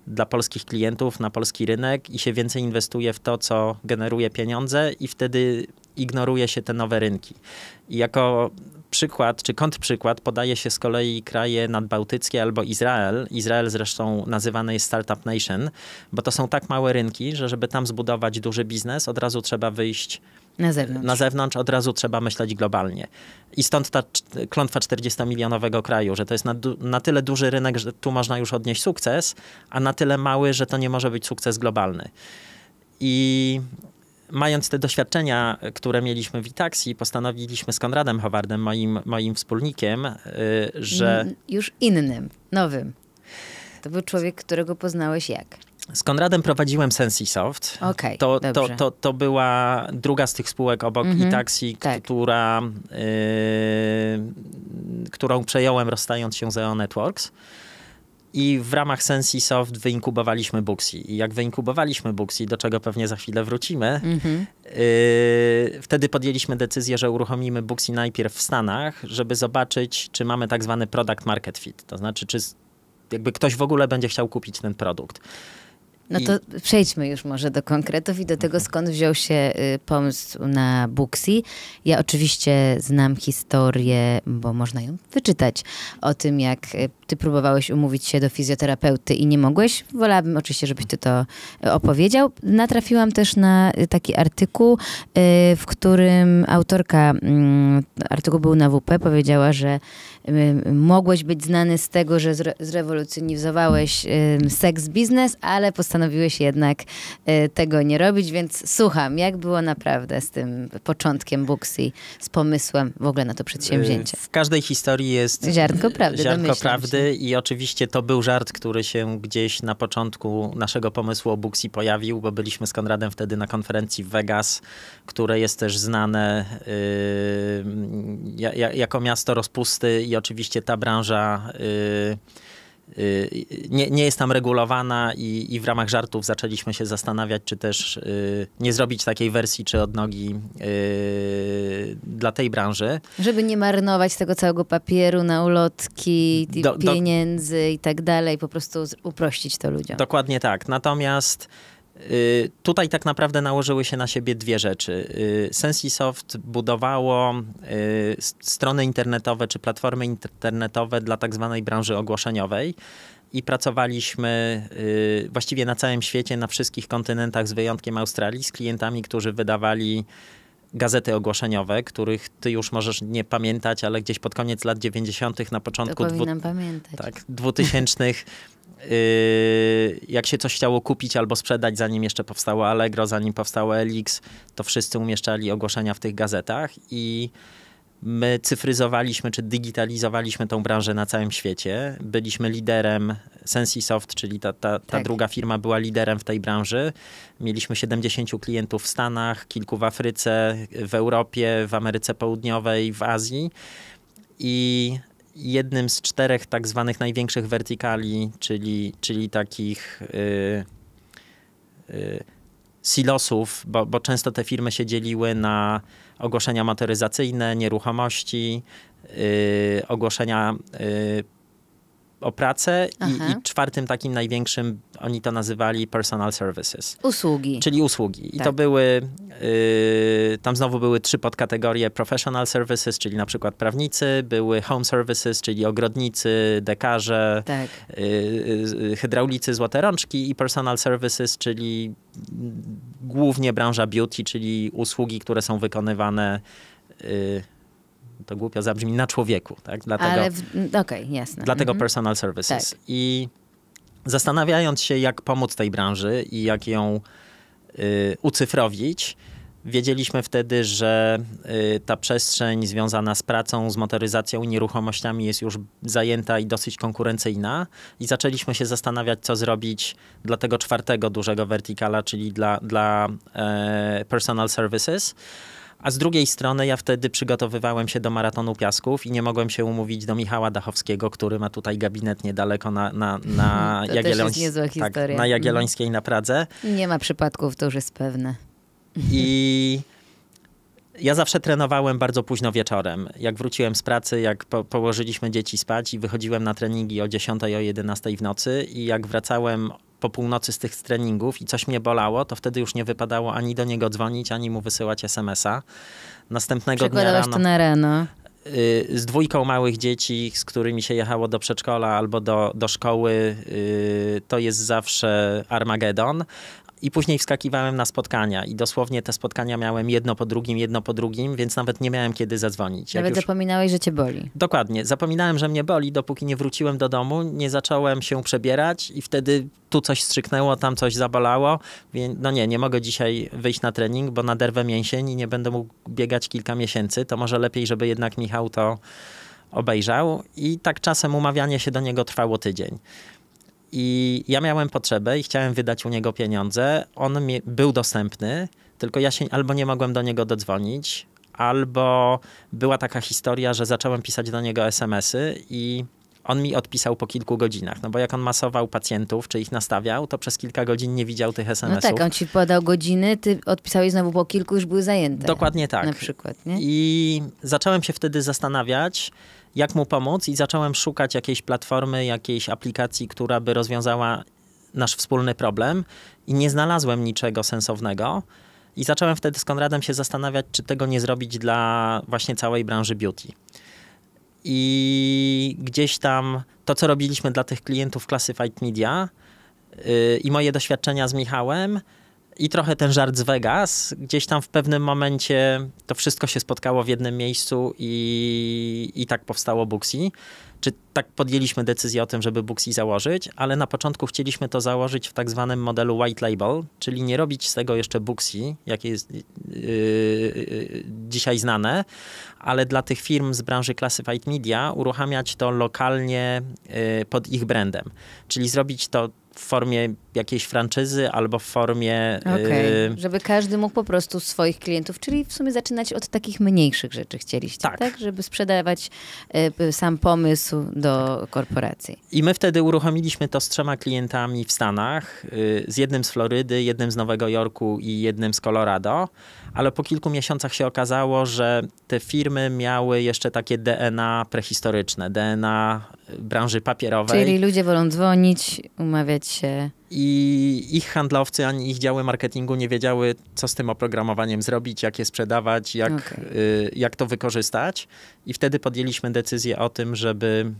dla polskich klientów na polski rynek i się więcej inwestuje w to, co generuje pieniądze, i wtedy ignoruje się te nowe rynki. I jako przykład czy kontrprzykład podaje się z kolei kraje nadbałtyckie albo Izrael. Izrael zresztą nazywany jest Startup Nation, bo to są tak małe rynki, że żeby tam zbudować duży biznes, od razu trzeba wyjść na zewnątrz. Na zewnątrz od razu trzeba myśleć globalnie. I stąd ta klątwa 40-milionowego kraju, że to jest na, na, tyle duży rynek, że tu można już odnieść sukces, a na tyle mały, że to nie może być sukces globalny. I mając te doświadczenia, które mieliśmy w Itaxi, postanowiliśmy z Konradem Howardem, moim, moim wspólnikiem, y, że... Już innym, nowym. To był człowiek, którego poznałeś jak? Z Konradem prowadziłem Sensisoft. Okay, to, dobrze. to, to, to była druga z tych spółek obok mm -hmm, Itaxi, tak. która, y, którą przejąłem rozstając się z EO Networks. I w ramach Sensisoft wyinkubowaliśmy Booksy. I jak wyinkubowaliśmy Booksy, do czego pewnie za chwilę wrócimy, yy, wtedy podjęliśmy decyzję, że uruchomimy Booksy najpierw w Stanach, żeby zobaczyć, czy mamy tak zwany product market fit. To znaczy, czy jakby ktoś w ogóle będzie chciał kupić ten produkt. No to przejdźmy już może do konkretów i do tego, mhm. skąd wziął się y, pomysł na Booksy. Ja oczywiście znam historię, bo można ją wyczytać, o tym jak y, ty próbowałeś umówić się do fizjoterapeuty i nie mogłeś. Wolałabym oczywiście, żebyś ty to e, opowiedział. Natrafiłam też na e, taki artykuł, e, w którym autorka, mm, artykuł był na WP, powiedziała, że mogłeś być znany z tego, że zrewolucjonizowałeś seks biznes, ale postanowiłeś jednak tego nie robić, więc słucham, jak było naprawdę z tym początkiem Booksy, z pomysłem w ogóle na to przedsięwzięcie? W każdej historii jest ziarnko prawdy. Ziarnko prawdy żarty i oczywiście to był żart, który się gdzieś na początku naszego pomysłu o Booksy pojawił, bo byliśmy z Konradem wtedy na konferencji w Vegas, które jest też znane yy, jako miasto rozpusty i oczywiście ta branża... Yy, Y, nie, nie jest tam regulowana i, i w ramach żartów zaczęliśmy się zastanawiać, czy też y, nie zrobić takiej wersji czy odnogi y, dla tej branży. Żeby nie marnować tego całego papieru na ulotki, do, pieniędzy do... i tak dalej, po prostu uprościć to ludziom. Dokładnie tak. Natomiast Y, tutaj tak naprawdę nałożyły się na siebie dwie rzeczy. Y, Sensisoft budowało y, strony internetowe czy platformy internetowe dla tak zwanej branży ogłoszeniowej i pracowaliśmy właściwie na całym świecie, na wszystkich kontynentach z wyjątkiem Australii z klientami, którzy wydawali gazety ogłoszeniowe, których ty już możesz nie pamiętać, ale gdzieś pod koniec lat 90., na początku dwu... tak, 2000 Yy, jak się coś chciało kupić albo sprzedać, zanim jeszcze powstało Allegro, zanim powstało Elix, to wszyscy umieszczali ogłoszenia w tych gazetach i my cyfryzowaliśmy czy digitalizowaliśmy tą branżę na całym świecie. Byliśmy liderem Sensisoft, czyli ta, ta, ta tak. druga firma była liderem w tej branży. Mieliśmy 70 klientów w Stanach, kilku w Afryce, w Europie, w Ameryce Południowej, w Azji. I jednym z czterech tak zwanych największych wertykali, czyli, czyli takich yy, yy, silosów, bo, bo, często te firmy się dzieliły na ogłoszenia motoryzacyjne, nieruchomości, yy, ogłoszenia y, o pracę i, i, czwartym takim największym, oni to nazywali personal services. Usługi. Czyli usługi. Tak. I to tak. były, y, tam znowu były trzy podkategorie professional services, czyli na przykład prawnicy, były home services, czyli ogrodnicy, dekarze, tak. y, y hydraulicy, złote rączki i personal services, czyli głównie branża beauty, czyli usługi, które są wykonywane y, to głupio zabrzmi, na człowieku. Tak? Dlatego, Ale okej, okay, jasne. Dlatego mhm. personal services. Tak. I zastanawiając się, jak pomóc tej branży i jak ją y, ucyfrowić, wiedzieliśmy wtedy, że y, ta przestrzeń związana z pracą, z motoryzacją, nieruchomościami jest już zajęta i dosyć konkurencyjna i zaczęliśmy się zastanawiać, co zrobić dla tego czwartego dużego wertykala, czyli dla, dla y, personal services. A z drugiej strony ja wtedy przygotowywałem się do Maratonu Piasków i nie mogłem się umówić do Michała Dachowskiego, który ma tutaj gabinet niedaleko na, na, na, to tak, na Jagiellońskiej na Pradze. Nie ma przypadków, to już jest pewne. I... ja zawsze trenowałem bardzo późno wieczorem. Jak wróciłem z pracy, jak po położyliśmy dzieci spać i wychodziłem na treningi o 10, o 11 w nocy i jak wracałem po północy z tych treningów i coś mnie bolało, to wtedy już nie wypadało ani do niego dzwonić, ani mu wysyłać SMS-a. Następnego dnia rano... to na y, z dwójką małych dzieci, z którymi się jechało do przedszkola albo do, do szkoły, y, to jest zawsze Armagedon. I później wskakiwałem na spotkania i dosłownie te spotkania miałem jedno po drugim, jedno po drugim, więc nawet nie miałem kiedy zadzwonić. nawet już... zapominałeś, że cię boli. Dokładnie. Zapominałem, że mnie boli, dopóki nie wróciłem do domu, nie zacząłem się przebierać i wtedy tu coś strzyknęło, tam coś zabolało. Więc no nie, nie mogę dzisiaj wyjść na trening, bo naderwę mięsień i nie będę mógł biegać kilka miesięcy. To może lepiej, żeby jednak Michał to obejrzał i tak czasem umawianie się do niego trwało tydzień. I ja miałem potrzebę i chciałem wydać u niego pieniądze. On mi, był dostępny, tylko ja się albo nie mogłem do niego dodzwonić, albo była taka historia, że zacząłem pisać do niego SMS-y i on mi odpisał po kilku godzinach, no bo jak on masował pacjentów, czy ich nastawiał, to przez kilka godzin nie widział tych SMS-ów. No tak, on ci podał godziny, ty odpisałeś znowu po kilku, już były zajęte. Dokładnie tak. Na przykład, nie? I zacząłem się wtedy zastanawiać, jak mu pomóc i zacząłem szukać jakiejś platformy, jakiejś aplikacji, która by rozwiązała nasz wspólny problem i nie znalazłem niczego sensownego. I zacząłem wtedy z Konradem się zastanawiać, czy tego nie zrobić dla właśnie całej branży beauty. I gdzieś tam to, co robiliśmy dla tych klientów fight Media yy, i moje doświadczenia z Michałem, i trochę ten żart z Vegas, gdzieś tam w pewnym momencie to wszystko się spotkało w jednym miejscu i, i tak powstało Booksy. Czy tak podjęliśmy decyzję o tym, żeby Booksy założyć, ale na początku chcieliśmy to założyć w tak zwanym modelu white label, czyli nie robić z tego jeszcze Booksy, jakie jest yy, yy, dzisiaj znane, ale dla tych firm z branży classified media uruchamiać to lokalnie yy, pod ich brandem, czyli zrobić to w formie jakiejś franczyzy albo w formie... Y, okay. Żeby każdy mógł po prostu swoich klientów, czyli w sumie zaczynać od takich mniejszych rzeczy chcieliście, tak? tak? Żeby sprzedawać y, sam pomysł do korporacji. I my wtedy uruchomiliśmy to z trzema klientami w Stanach, y, z jednym z Florydy, jednym z Nowego Jorku i jednym z Colorado, ale po kilku miesiącach się okazało, że te firmy miały jeszcze takie DNA prehistoryczne, DNA branży papierowej. Czyli ludzie wolą dzwonić, umawiać się i ich handlowcy ani ich działy marketingu nie wiedziały, co z tym oprogramowaniem zrobić, jak je sprzedawać, jak, okay. y, jak to wykorzystać. I wtedy podjęliśmy decyzję o tym, żeby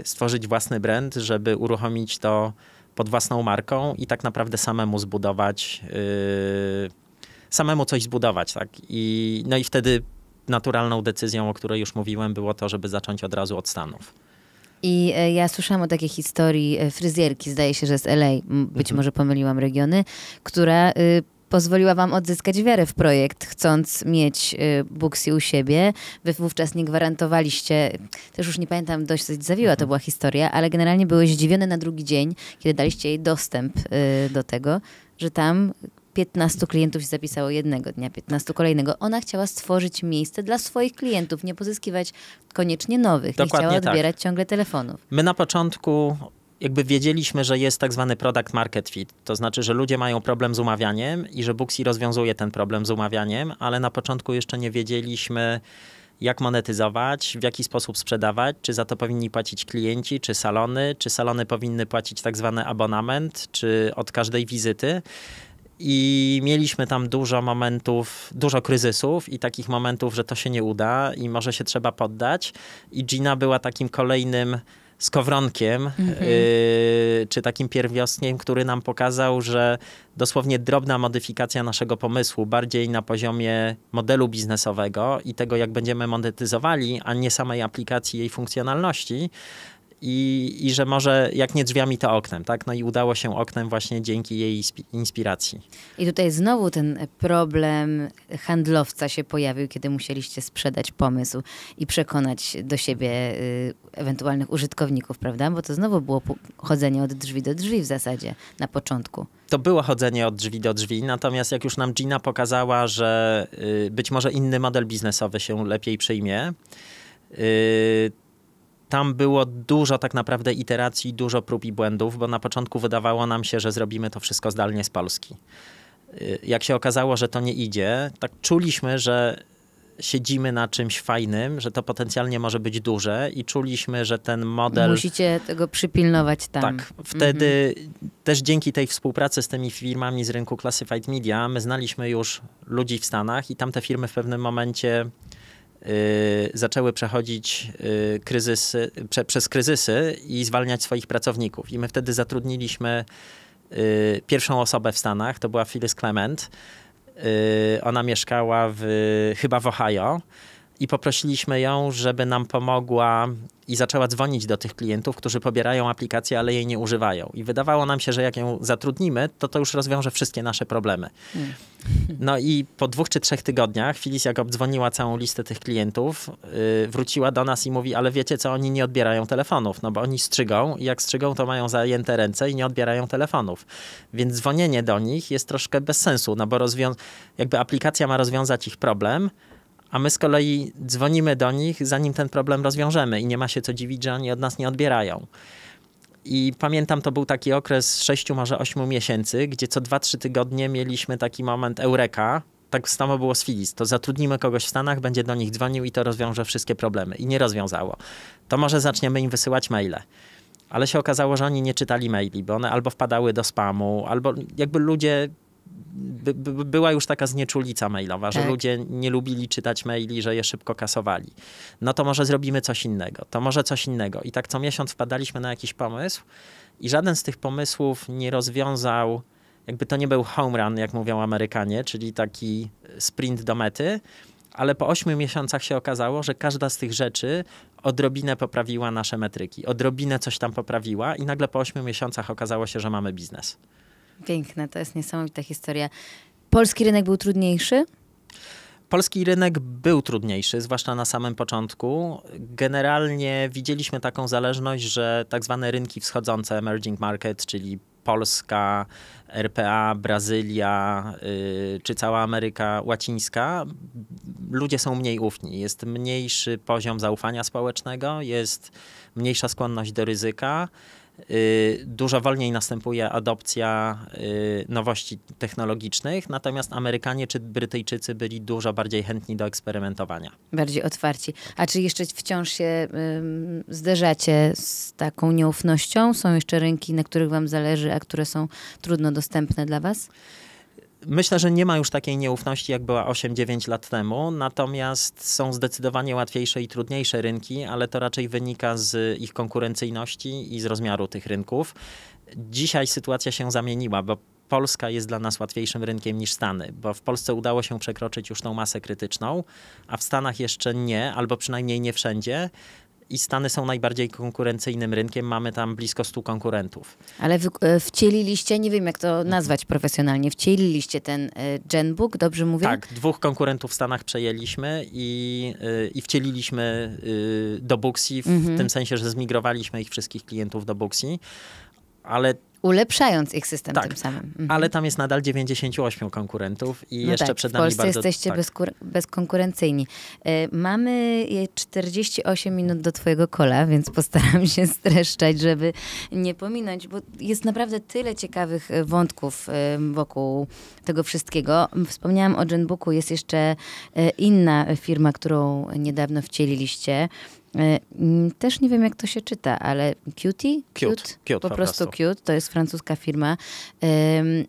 y, stworzyć własny brand, żeby uruchomić to pod własną marką i tak naprawdę samemu zbudować, y, samemu coś zbudować. Tak? I, no i wtedy naturalną decyzją, o której już mówiłem, było to, żeby zacząć od razu od Stanów. I e, ja słyszałam o takiej historii e, fryzjerki, zdaje się, że z LA, być mhm. może pomyliłam regiony, która y, pozwoliła wam odzyskać wiarę w projekt, chcąc mieć y, Buxi u siebie. Wy wówczas nie gwarantowaliście, też już nie pamiętam, dość zawiła to mhm. była historia, ale generalnie były zdziwione na drugi dzień, kiedy daliście jej dostęp y, do tego, że tam 15 klientów się zapisało jednego dnia, 15 kolejnego. Ona chciała stworzyć miejsce dla swoich klientów, nie pozyskiwać koniecznie nowych. Dokładnie nie chciała tak. odbierać tak. ciągle telefonów. My na początku jakby wiedzieliśmy, że jest tak zwany product market fit, to znaczy, że ludzie mają problem z umawianiem i że Booksy rozwiązuje ten problem z umawianiem, ale na początku jeszcze nie wiedzieliśmy, jak monetyzować, w jaki sposób sprzedawać, czy za to powinni płacić klienci, czy salony, czy salony powinny płacić tak zwany abonament, czy od każdej wizyty. I mieliśmy tam dużo momentów, dużo kryzysów i takich momentów, że to się nie uda i może się trzeba poddać. I Gina była takim kolejnym skowronkiem, mm -hmm. czy takim pierwiastkiem, który nam pokazał, że dosłownie drobna modyfikacja naszego pomysłu, bardziej na poziomie modelu biznesowego i tego, jak będziemy monetyzowali, a nie samej aplikacji, jej funkcjonalności, i, i że może jak nie drzwiami, to oknem, tak? No i udało się oknem właśnie dzięki jej inspiracji. I tutaj znowu ten problem handlowca się pojawił, kiedy musieliście sprzedać pomysł i przekonać do siebie y, ewentualnych użytkowników, prawda? Bo to znowu było chodzenie od drzwi do drzwi w zasadzie na początku to było chodzenie od drzwi do drzwi, natomiast jak już nam Gina pokazała, że y, być może inny model biznesowy się lepiej przyjmie, y, tam było dużo tak naprawdę iteracji, dużo prób i błędów, bo na początku wydawało nam się, że zrobimy to wszystko zdalnie z Polski. Y, jak się okazało, że to nie idzie, tak czuliśmy, że siedzimy na czymś fajnym, że to potencjalnie może być duże i czuliśmy, że ten model. Musicie tego przypilnować tam. Tak. Mhm. Wtedy mhm. też dzięki tej współpracy z tymi firmami z rynku Classified Media, my znaliśmy już ludzi w Stanach i tamte firmy w pewnym momencie Y, zaczęły przechodzić y, kryzysy, prze, przez kryzysy i zwalniać swoich pracowników. I my wtedy zatrudniliśmy y, pierwszą osobę w Stanach, to była Phyllis Clement. Ona mieszkała w, chyba w Ohio i poprosiliśmy ją, żeby nam pomogła i zaczęła dzwonić do tych klientów, którzy pobierają aplikację, ale jej nie używają. I wydawało nam się, że jak ją zatrudnimy, to to już rozwiąże wszystkie nasze problemy. Hmm. No i po dwóch czy trzech tygodniach Filis jak obdzwoniła całą listę tych klientów, yy, wróciła do nas i mówi, ale wiecie co, oni nie odbierają telefonów, no bo oni strzygą i jak strzygą, to mają zajęte ręce i nie odbierają telefonów. Więc dzwonienie do nich jest troszkę bez sensu, no bo rozwią- jakby aplikacja ma rozwiązać ich problem, a my z kolei dzwonimy do nich, zanim ten problem rozwiążemy i nie ma się co dziwić, że oni od nas nie odbierają. I pamiętam, to był taki okres 6, może 8 miesięcy, gdzie co 2-3 tygodnie mieliśmy taki moment eureka. Tak samo było z Filis. To zatrudnimy kogoś w Stanach, będzie do nich dzwonił i to rozwiąże wszystkie problemy. I nie rozwiązało. To może zaczniemy im wysyłać maile. Ale się okazało, że oni nie czytali maili, bo one albo wpadały do spamu, albo jakby ludzie by, by była już taka znieczulica mailowa, że tak. ludzie nie lubili czytać maili, że je szybko kasowali. No to może zrobimy coś innego, to może coś innego. I tak co miesiąc wpadaliśmy na jakiś pomysł i żaden z tych pomysłów nie rozwiązał, jakby to nie był home run, jak mówią Amerykanie, czyli taki e, sprint do mety, ale po ośmiu miesiącach się okazało, że każda z tych rzeczy odrobinę poprawiła nasze metryki, odrobinę coś tam poprawiła i nagle po ośmiu miesiącach okazało się, że mamy biznes. Piękne, to jest niesamowita historia. Polski rynek był trudniejszy? Polski rynek był trudniejszy, zwłaszcza na samym początku. Generalnie widzieliśmy taką zależność, że tak zwane rynki wschodzące, emerging market, czyli Polska, RPA, Brazylia yy, czy cała Ameryka Łacińska, ludzie są mniej ufni. Jest mniejszy poziom zaufania społecznego, jest mniejsza skłonność do ryzyka. Y, dużo wolniej następuje adopcja y, nowości technologicznych, natomiast Amerykanie czy Brytyjczycy byli dużo bardziej chętni do eksperymentowania. Bardziej otwarci. A czy jeszcze wciąż się zderzacie z taką nieufnością? Są jeszcze rynki, na których wam zależy, a które są trudno dostępne dla was? Myślę, że nie ma już takiej nieufności, jak była 8-9 lat temu, natomiast są zdecydowanie łatwiejsze i trudniejsze rynki, ale to raczej wynika z ich konkurencyjności i z rozmiaru tych rynków. Dzisiaj sytuacja się zamieniła, bo Polska jest dla nas łatwiejszym rynkiem niż Stany, bo w Polsce udało się przekroczyć już tą masę krytyczną, a w Stanach jeszcze nie, albo przynajmniej nie wszędzie i Stany są najbardziej konkurencyjnym rynkiem, mamy tam blisko 100 konkurentów. Ale wy, e, wcieliliście, nie wiem jak to mhm. nazwać profesjonalnie, wcieliliście ten e, Genbook, dobrze mówię? Tak, dwóch konkurentów w Stanach przejęliśmy i, e, i wcieliliśmy do Booksy, w mhm. tym sensie, że zmigrowaliśmy ich wszystkich klientów do Booksy ale Ulepszając ich system tak, tym samym. Mhm. Ale tam jest nadal 98 konkurentów i no jeszcze tak, przed nami bardzo... w Polsce jesteście tak. bezkonkurencyjni. Bez mamy 48 minut do twojego kola, więc postaram się streszczać, żeby nie pominąć, bo jest naprawdę tyle ciekawych e, wątków e, wokół tego wszystkiego. Wspomniałam o Genbooku, jest jeszcze e, inna firma, którą niedawno wcieliliście. E, mm, też nie wiem, jak to się czyta, ale Cutie? Cute. Cute, cute po, prostu, prostu Cute, to jest francuska firma.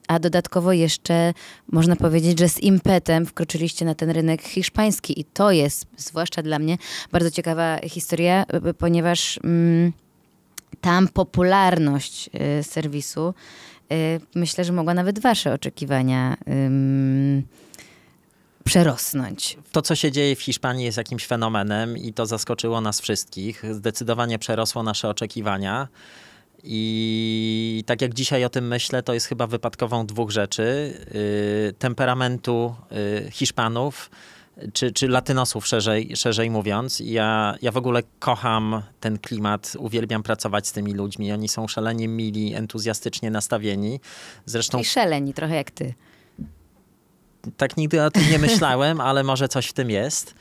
A dodatkowo jeszcze można powiedzieć, że z impetem wkroczyliście na ten rynek hiszpański i to jest, zwłaszcza dla mnie, bardzo ciekawa historia, ponieważ mm, tam popularność e, serwisu e, myślę, że mogła nawet wasze oczekiwania przerosnąć. To, co się dzieje w Hiszpanii, jest jakimś fenomenem i to zaskoczyło nas wszystkich. Zdecydowanie przerosło nasze oczekiwania. I tak jak dzisiaj o tym myślę, to jest chyba wypadkową dwóch rzeczy: yy, temperamentu yy, Hiszpanów czy, czy latynosów szerzej, szerzej mówiąc. Ja, ja w ogóle kocham ten klimat, uwielbiam pracować z tymi ludźmi. Oni są szalenie mili, entuzjastycznie nastawieni. Zresztą... I szaleni, trochę jak ty tak nigdy o tym nie myślałem, ale może coś w tym jest.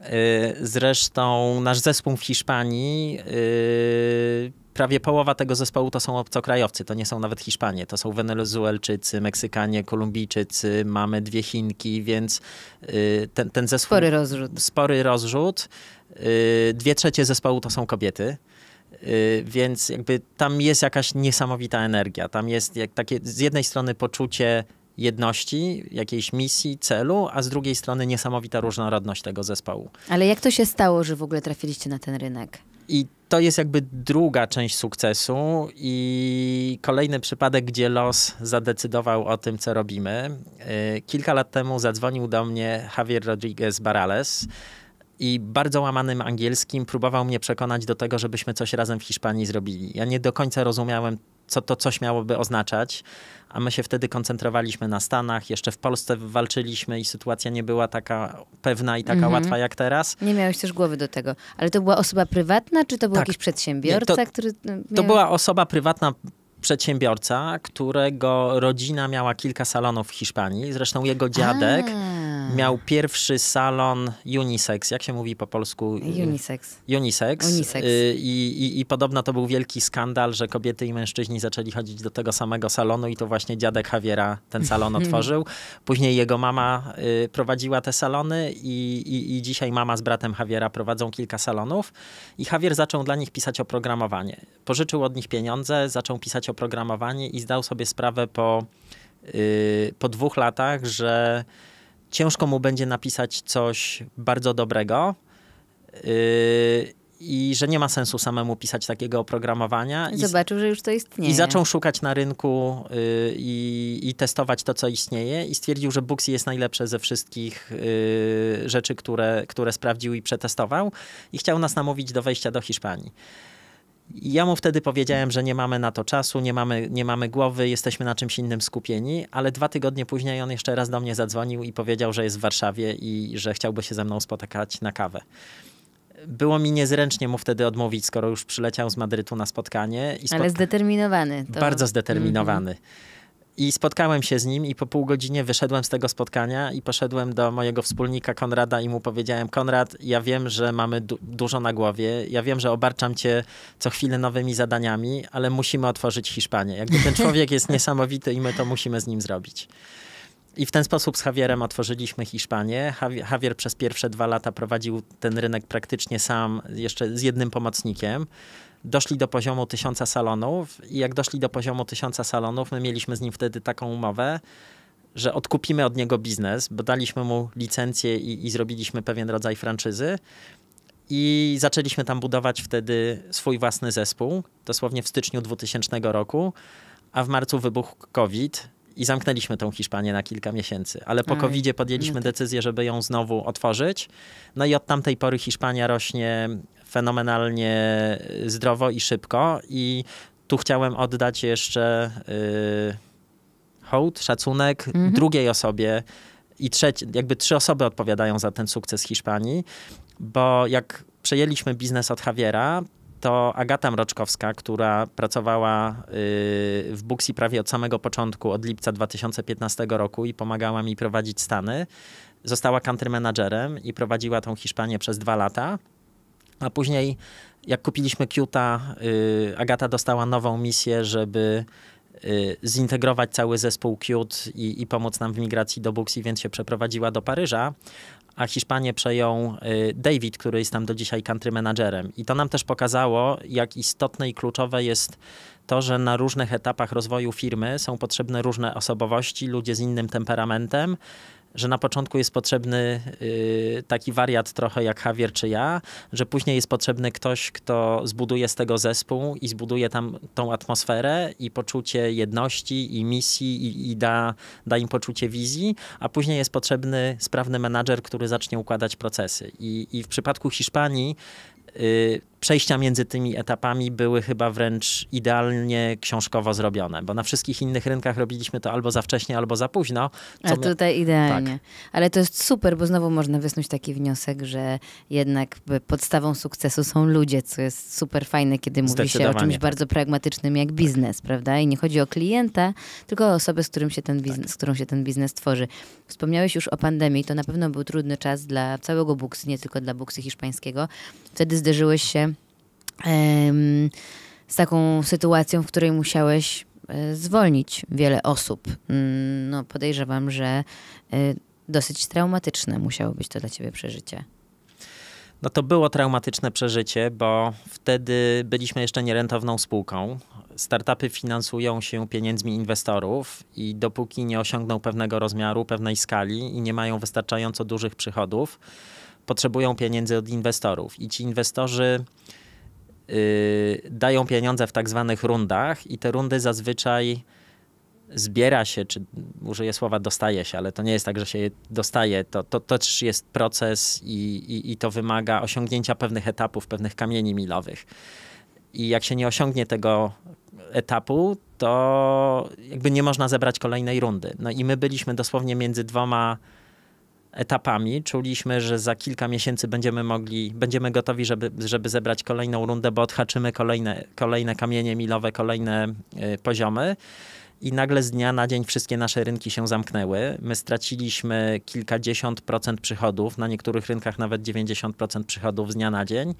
Y, zresztą nasz zespół w Hiszpanii, y, prawie połowa tego zespołu to są obcokrajowcy, to nie są nawet Hiszpanie, to są Wenezuelczycy, Meksykanie, Kolumbijczycy, mamy dwie Chinki, więc y, ten, ten zespół... Spory rozrzut. Spory rozrzut. Dwie trzecie zespołu to są kobiety. Więc jakby tam jest jakaś niesamowita energia. Tam jest jak takie z jednej strony poczucie jedności, jakiejś misji, celu, a z drugiej strony niesamowita różnorodność tego zespołu. Ale jak to się stało, że w ogóle trafiliście na ten rynek? I to jest jakby druga część sukcesu i kolejny przypadek, gdzie los zadecydował o tym, co robimy. E, kilka lat temu zadzwonił do mnie Javier Rodriguez Barales i bardzo łamanym angielskim próbował mnie przekonać do tego, żebyśmy coś razem w Hiszpanii zrobili. Ja nie do końca rozumiałem co to coś miałoby oznaczać, a my się wtedy koncentrowaliśmy na Stanach, jeszcze w Polsce walczyliśmy i sytuacja nie była taka pewna i taka mhm. łatwa jak teraz. Nie miałeś też głowy do tego, ale to była osoba prywatna, czy to był tak. jakiś przedsiębiorca, nie, to, który... No, miał... To była osoba prywatna, przedsiębiorca, którego rodzina miała kilka salonów w Hiszpanii. Zresztą jego dziadek A. Hmm. miał pierwszy salon unisex. Jak się mówi po polsku? Unisex. Unisex. unisex. Y, I, i, I podobno to był wielki skandal, że kobiety i mężczyźni zaczęli chodzić do tego samego salonu i to właśnie dziadek Javiera ten salon otworzył. Później jego mama y, prowadziła te salony i, i, i dzisiaj mama z bratem Javiera prowadzą kilka salonów. I Javier zaczął dla nich pisać oprogramowanie. Pożyczył od nich pieniądze, zaczął pisać oprogramowanie i zdał sobie sprawę po, y, po dwóch latach, że ciężko mu będzie napisać coś bardzo dobrego. Yy, i że nie ma sensu samemu pisać takiego oprogramowania. Zobaczył, że już to istnieje. I zaczął szukać na rynku yy, i, i, testować to, co istnieje i stwierdził, że Booksy jest najlepsze ze wszystkich yy, rzeczy, które, które sprawdził i przetestował i chciał nas namówić do wejścia do Hiszpanii. Ja mu wtedy powiedziałem, że nie mamy na to czasu, nie mamy, nie mamy głowy, jesteśmy na czymś innym skupieni, ale dwa tygodnie później on jeszcze raz do mnie zadzwonił i powiedział, że jest w Warszawie i że chciałby się ze mną spotkać na kawę. Było mi niezręcznie mu wtedy odmówić, skoro już przyleciał z Madrytu na spotkanie. Spot... Ale zdeterminowany. To... Bardzo zdeterminowany. Mm -hmm. I spotkałem się z nim i po pół godzinie wyszedłem z tego spotkania i poszedłem do mojego wspólnika Konrada i mu powiedziałem: Konrad, ja wiem, że mamy du dużo na głowie, ja wiem, że obarczam cię co chwilę nowymi zadaniami, ale musimy otworzyć Hiszpanię. Jakby ten człowiek jest niesamowity i my to musimy z nim zrobić. I w ten sposób z Javierem otworzyliśmy Hiszpanię. Javier przez pierwsze dwa lata prowadził ten rynek praktycznie sam, jeszcze z jednym pomocnikiem doszli do poziomu tysiąca salonów i jak doszli do poziomu tysiąca salonów, my mieliśmy z nim wtedy taką umowę, że odkupimy od niego biznes, bo daliśmy mu licencję i, i zrobiliśmy pewien rodzaj franczyzy. I zaczęliśmy tam budować wtedy swój własny zespół, dosłownie w styczniu 2000 roku, a w marcu wybuchł COVID i zamknęliśmy tą Hiszpanię na kilka miesięcy. Ale po COVIDzie podjęliśmy no tak. decyzję, żeby ją znowu otworzyć. No i od tamtej pory Hiszpania rośnie fenomenalnie y, zdrowo i szybko. I tu chciałem oddać jeszcze yy, hołd, szacunek mhm. drugiej osobie i trzeci, jakby trzy osoby odpowiadają za ten sukces Hiszpanii, bo jak przejęliśmy biznes od Javiera, to Agata Mroczkowska, która pracowała y, w Buxi prawie od samego początku, od lipca 2015 roku i pomagała mi prowadzić Stany, została country managerem i prowadziła tą Hiszpanię przez dwa lata. A później, jak kupiliśmy Qta, y, Agata dostała nową misję, żeby y, zintegrować cały zespół Qt i, i pomóc nam w migracji do Buxi, więc się przeprowadziła do Paryża, a Hiszpanię przejął y, David, który jest tam do dzisiaj country managerem. I to nam też pokazało, jak istotne i kluczowe jest to, że na różnych etapach rozwoju firmy są potrzebne różne osobowości, ludzie z innym temperamentem, że na początku jest potrzebny y, taki wariat trochę jak Javier czy ja, że później jest potrzebny ktoś, kto zbuduje z tego zespół i zbuduje tam tą atmosferę i poczucie jedności i misji i, i da, da im poczucie wizji, a później jest potrzebny sprawny menadżer, który zacznie układać procesy. I, i w przypadku Hiszpanii y, przejścia między tymi etapami były chyba wręcz idealnie książkowo zrobione, bo na wszystkich innych rynkach robiliśmy to albo za wcześnie, albo za późno. A tutaj idealnie. Tak. Ale to jest super, bo znowu można wysnuć taki wniosek, że jednak podstawą sukcesu są ludzie, co jest super fajne, kiedy mówi się o czymś bardzo pragmatycznym jak biznes, tak. prawda? I nie chodzi o klienta, tylko o osobę, z, którym się ten biznes, tak. z którą się ten biznes tworzy. Wspomniałeś już o pandemii, to na pewno był trudny czas dla całego Buksy, nie tylko dla Buksy hiszpańskiego. Wtedy zderzyłeś się z taką sytuacją, w której musiałeś e, zwolnić wiele osób. Mm, no, podejrzewam, że e, dosyć traumatyczne musiało być to dla ciebie przeżycie. No to było traumatyczne przeżycie, bo wtedy byliśmy jeszcze nierentowną spółką. Startupy finansują się pieniędzmi inwestorów i dopóki nie osiągną pewnego rozmiaru, pewnej skali i nie mają wystarczająco dużych przychodów, potrzebują pieniędzy od inwestorów. I ci inwestorzy Y, dają pieniądze w tak zwanych rundach i te rundy zazwyczaj zbiera się, czy użyję słowa dostaje się, ale to nie jest tak, że się dostaje. To, to, to też jest proces i, i, i to wymaga osiągnięcia pewnych etapów, pewnych kamieni milowych. I jak się nie osiągnie tego etapu, to jakby nie można zebrać kolejnej rundy. No i my byliśmy dosłownie między dwoma etapami. Czuliśmy, że za kilka miesięcy będziemy mogli, będziemy gotowi, żeby, żeby zebrać kolejną rundę, bo odhaczymy kolejne, kolejne kamienie milowe, kolejne y, poziomy. I nagle z dnia na dzień wszystkie nasze rynki się zamknęły. My straciliśmy kilkadziesiąt procent przychodów, na niektórych rynkach nawet 90% przychodów z dnia na dzień,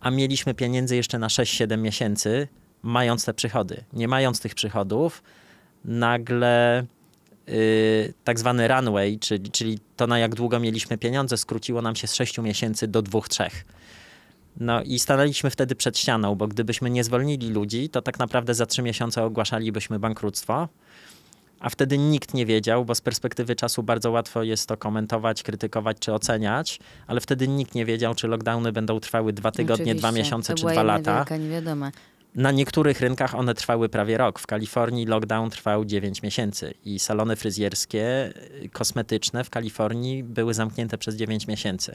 a mieliśmy pieniędzy jeszcze na 6-7 miesięcy, mając te przychody. Nie mając tych przychodów, nagle Y, tak zwany runway, czyli, czyli to na jak długo mieliśmy pieniądze, skróciło nam się z 6 miesięcy do 2-3. No i stanęliśmy wtedy przed ścianą, bo gdybyśmy nie zwolnili ludzi, to tak naprawdę za 3 miesiące ogłaszalibyśmy bankructwo. A wtedy nikt nie wiedział, bo z perspektywy czasu bardzo łatwo jest to komentować, krytykować czy oceniać, ale wtedy nikt nie wiedział, czy lockdowny będą trwały dwa tygodnie, Oczywiście. dwa miesiące to czy dwa lata. Wielka na niektórych rynkach one trwały prawie rok. W Kalifornii lockdown trwał 9 miesięcy i salony fryzjerskie, y, kosmetyczne w Kalifornii były zamknięte przez 9 miesięcy.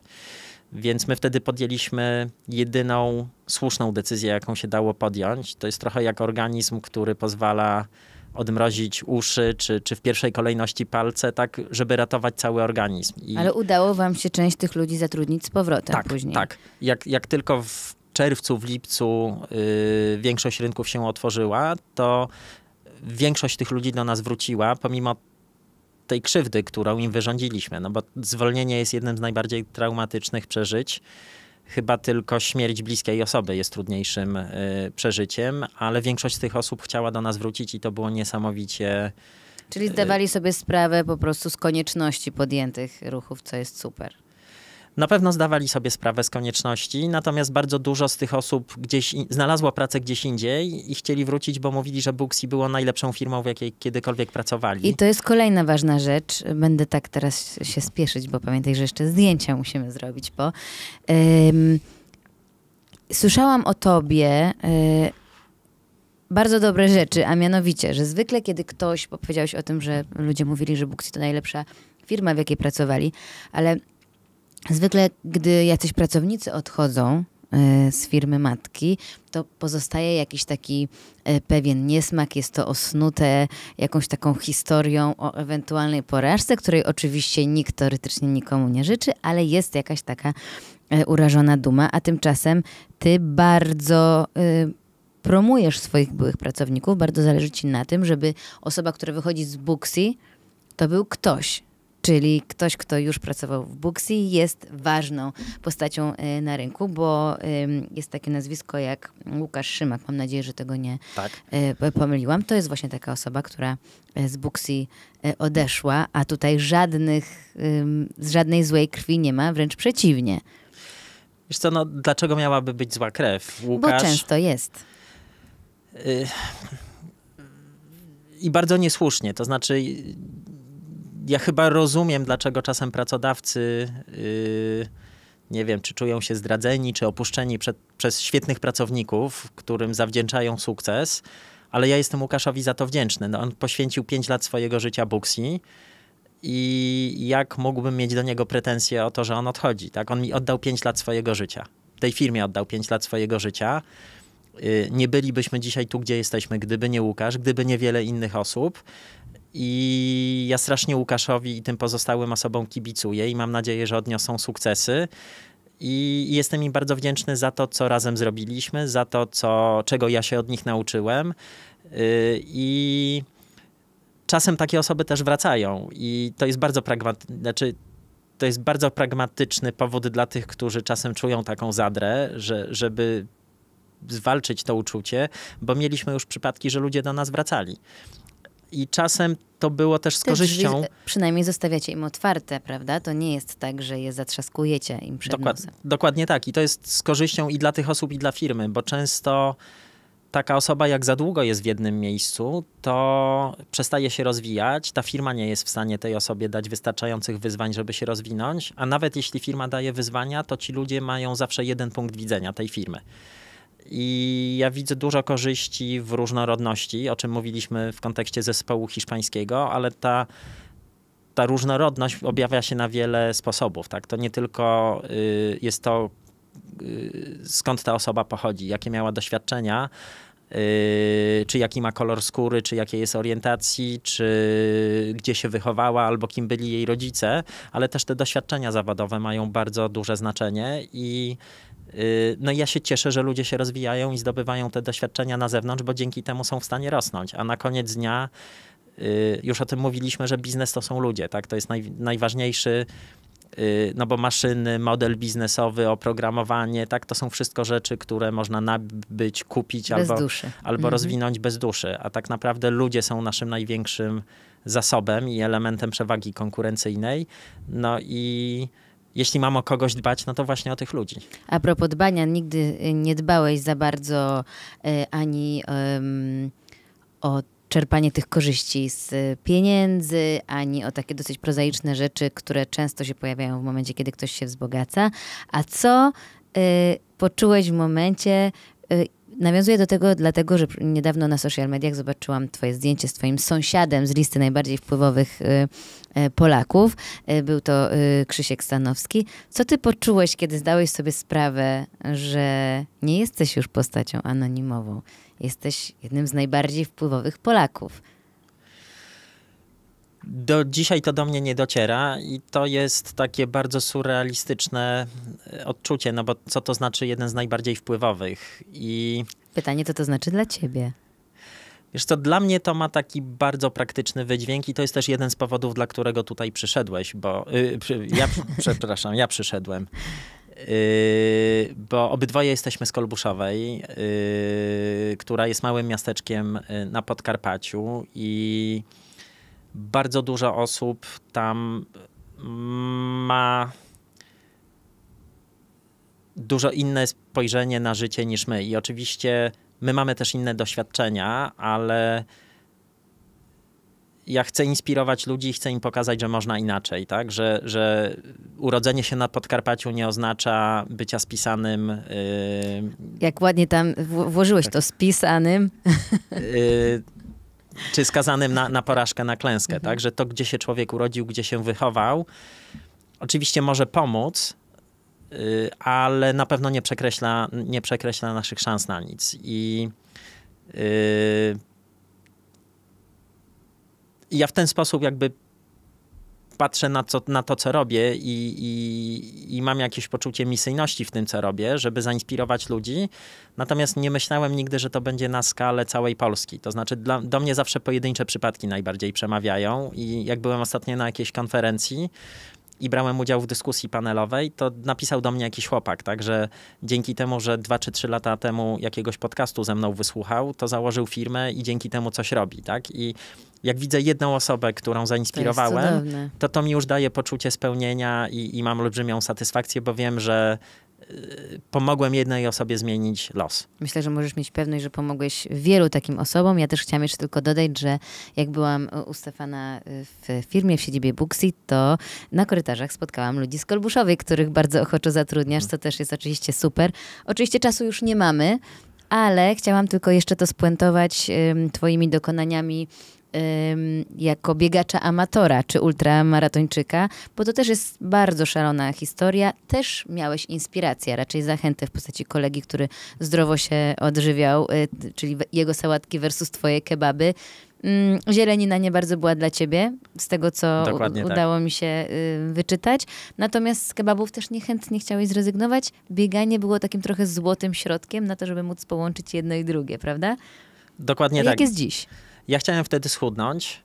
Więc my wtedy podjęliśmy jedyną słuszną decyzję, jaką się dało podjąć. To jest trochę jak organizm, który pozwala odmrozić uszy, czy, czy w pierwszej kolejności palce, tak, żeby ratować cały organizm. I... Ale udało wam się część tych ludzi zatrudnić z powrotem tak, później. Tak, jak, jak tylko w czerwcu, w lipcu y, większość rynków się otworzyła, to większość tych ludzi do nas wróciła, pomimo tej krzywdy, którą im wyrządziliśmy. No bo zwolnienie jest jednym z najbardziej traumatycznych przeżyć. Chyba tylko śmierć bliskiej osoby jest trudniejszym y, przeżyciem, ale większość tych osób chciała do nas wrócić i to było niesamowicie. Czyli zdawali y, sobie sprawę po prostu z konieczności podjętych ruchów, co jest super na pewno zdawali sobie sprawę z konieczności, natomiast bardzo dużo z tych osób gdzieś znalazło pracę gdzieś indziej i chcieli wrócić, bo mówili, że Booksy było najlepszą firmą, w jakiej kiedykolwiek pracowali. I to jest kolejna ważna rzecz. Będę tak teraz się spieszyć, bo pamiętaj, że jeszcze zdjęcia musimy zrobić, bo ym, słyszałam o tobie. E, bardzo dobre rzeczy, a mianowicie, że zwykle kiedy ktoś, bo powiedziałeś o tym, że ludzie mówili, że Booksy to najlepsza firma, w jakiej pracowali, ale Zwykle, gdy jacyś pracownicy odchodzą e, z firmy matki, to pozostaje jakiś taki e, pewien niesmak, jest to osnute jakąś taką historią o ewentualnej porażce, której oczywiście nikt teoretycznie nikomu nie życzy, ale jest jakaś taka e, urażona duma, a tymczasem ty bardzo promujesz swoich byłych pracowników, bardzo zależy ci na tym, żeby osoba, która wychodzi z Buxi, to był ktoś, czyli ktoś, kto już pracował w Booksy, jest ważną postacią e, na rynku, bo jest takie nazwisko jak Łukasz Szymak, mam nadzieję, że tego nie tak. E, pomyliłam. To jest właśnie taka osoba, która e, z Booksy odeszła, a tutaj żadnych, żadnej złej krwi nie ma, wręcz przeciwnie. Wiesz co, no dlaczego miałaby być zła krew? Łukasz... Bo często jest. Y, I bardzo niesłusznie, to znaczy ja chyba rozumiem, dlaczego czasem pracodawcy. Yy, nie wiem, czy czują się zdradzeni, czy opuszczeni przed, przez świetnych pracowników, którym zawdzięczają sukces, ale ja jestem Łukaszowi za to wdzięczny. No, on poświęcił 5 lat swojego życia Buxi i jak mógłbym mieć do niego pretensje o to, że on odchodzi? Tak? On mi oddał 5 lat swojego życia. Tej firmie oddał 5 lat swojego życia. Yy, nie bylibyśmy dzisiaj tu, gdzie jesteśmy, gdyby nie Łukasz, gdyby nie wiele innych osób. I ja strasznie Łukaszowi i tym pozostałym osobom kibicuję i mam nadzieję, że odniosą sukcesy. I jestem im bardzo wdzięczny za to, co razem zrobiliśmy, za to, co, czego ja się od nich nauczyłem. Y, I czasem takie osoby też wracają. I to jest bardzo pragmatyczne. Znaczy, to jest bardzo pragmatyczny powód dla tych, którzy czasem czują taką zadrę, że, żeby zwalczyć to uczucie, bo mieliśmy już przypadki, że ludzie do nas wracali i czasem to było też z korzyścią. Drzwi, przynajmniej zostawiacie im otwarte, prawda? To nie jest tak, że je zatrzaskujecie im przed Dokład, nosem. Dokładnie tak. I to jest z korzyścią i dla tych osób, i dla firmy, bo często taka osoba, jak za długo jest w jednym miejscu, to przestaje się rozwijać. Ta firma nie jest w stanie tej osobie dać wystarczających wyzwań, żeby się rozwinąć. A nawet jeśli firma daje wyzwania, to ci ludzie mają zawsze jeden punkt widzenia tej firmy. I ja widzę dużo korzyści w różnorodności, o czym mówiliśmy w kontekście zespołu hiszpańskiego, ale ta, ta różnorodność objawia się na wiele sposobów. Tak? To nie tylko y, jest to, y, skąd ta osoba pochodzi, jakie miała doświadczenia, Yy, czy jaki ma kolor skóry, czy jakiej jest orientacji, czy gdzie się wychowała, albo kim byli jej rodzice, ale też te doświadczenia zawodowe mają bardzo duże znaczenie i Y, no i ja się cieszę, że ludzie się rozwijają i zdobywają te doświadczenia na zewnątrz, bo dzięki temu są w stanie rosnąć. A na koniec dnia y, już o tym mówiliśmy, że biznes to są ludzie, tak? To jest naj, najważniejszy, y, no bo maszyny, model biznesowy, oprogramowanie, tak? To są wszystko rzeczy, które można nabyć, kupić bez albo, duszy. albo mhm. rozwinąć bez duszy. A tak naprawdę ludzie są naszym największym zasobem i elementem przewagi konkurencyjnej. No i jeśli mam o kogoś dbać, no to właśnie o tych ludzi. A propos dbania, nigdy y, nie dbałeś za bardzo y, ani y, o czerpanie tych korzyści z y, pieniędzy, ani o takie dosyć prozaiczne rzeczy, które często się pojawiają w momencie, kiedy ktoś się wzbogaca. A co y, poczułeś w momencie, Y, nawiązuję do tego dlatego, że niedawno na social mediach zobaczyłam twoje zdjęcie z twoim sąsiadem z listy najbardziej wpływowych y, y, Polaków. Był to Krzysiek Stanowski. Co ty poczułeś, kiedy zdałeś sobie sprawę, że nie jesteś już postacią anonimową? Jesteś jednym z najbardziej wpływowych Polaków do dzisiaj to do mnie nie dociera i to jest takie bardzo surrealistyczne e, odczucie, no bo co to znaczy jeden z najbardziej wpływowych i... Pytanie, co to znaczy dla ciebie? Wiesz co, dla mnie to ma taki bardzo praktyczny wydźwięk i to jest też jeden z powodów, dla którego tutaj przyszedłeś, bo... Yy, ja, przepraszam, ja przyszedłem. Yy, bo obydwoje jesteśmy z Kolbuszowej, yy, która jest małym miasteczkiem y, na Podkarpaciu i bardzo dużo osób tam ma dużo inne spojrzenie na życie niż my. I oczywiście my mamy też inne doświadczenia, ale ja chcę inspirować ludzi i chcę im pokazać, że można inaczej, tak? Że, że urodzenie się na Podkarpaciu nie oznacza bycia spisanym. Yy... Jak ładnie tam włożyłeś tak. to spisanym. Yy, czy skazanym na, na porażkę, na klęskę, mhm. tak? Że to, gdzie się człowiek urodził, gdzie się wychował, oczywiście może pomóc, y, ale na pewno nie przekreśla, nie przekreśla naszych szans na nic. I yy, ja w ten sposób jakby patrzę na, co, na to, co robię i, i, i, mam jakieś poczucie misyjności w tym, co robię, żeby zainspirować ludzi. Natomiast nie myślałem nigdy, że to będzie na skalę całej Polski. To znaczy, dla, do mnie zawsze pojedyncze przypadki najbardziej przemawiają. I jak byłem ostatnio na jakiejś konferencji, i brałem udział w dyskusji panelowej, to napisał do mnie jakiś chłopak, tak, że dzięki temu, że dwa czy trzy lata temu jakiegoś podcastu ze mną wysłuchał, to założył firmę i dzięki temu coś robi, tak? I jak widzę jedną osobę, którą zainspirowałem, to to, to mi już daje poczucie spełnienia i, i mam olbrzymią satysfakcję, bo wiem, że Y, pomogłem jednej osobie zmienić los. Myślę, że możesz mieć pewność, że pomogłeś wielu takim osobom. Ja też chciałam jeszcze tylko dodać, że jak byłam u Stefana y, w firmie w siedzibie Buxi, to na korytarzach spotkałam ludzi z Kolbuszowej, których bardzo ochoczo zatrudniasz, co też jest oczywiście super. Oczywiście czasu już nie mamy, ale chciałam tylko jeszcze to spuentować Twoimi dokonaniami jako biegacza amatora czy ultramaratończyka, bo to też jest bardzo szalona historia. Też miałeś inspirację, raczej zachętę w postaci kolegi, który zdrowo się odżywiał, e, czyli jego sałatki versus twoje kebaby. Mm, Zielenina nie bardzo była dla ciebie, z tego co Dokładnie tak. udało tak. mi się y, wyczytać. Natomiast z kebabów też niechętnie chciałeś zrezygnować. Bieganie było takim trochę złotym środkiem na to, żeby móc połączyć jedno i drugie, prawda? Dokładnie A tak. Jak jest dziś? Ja chciałem wtedy schudnąć.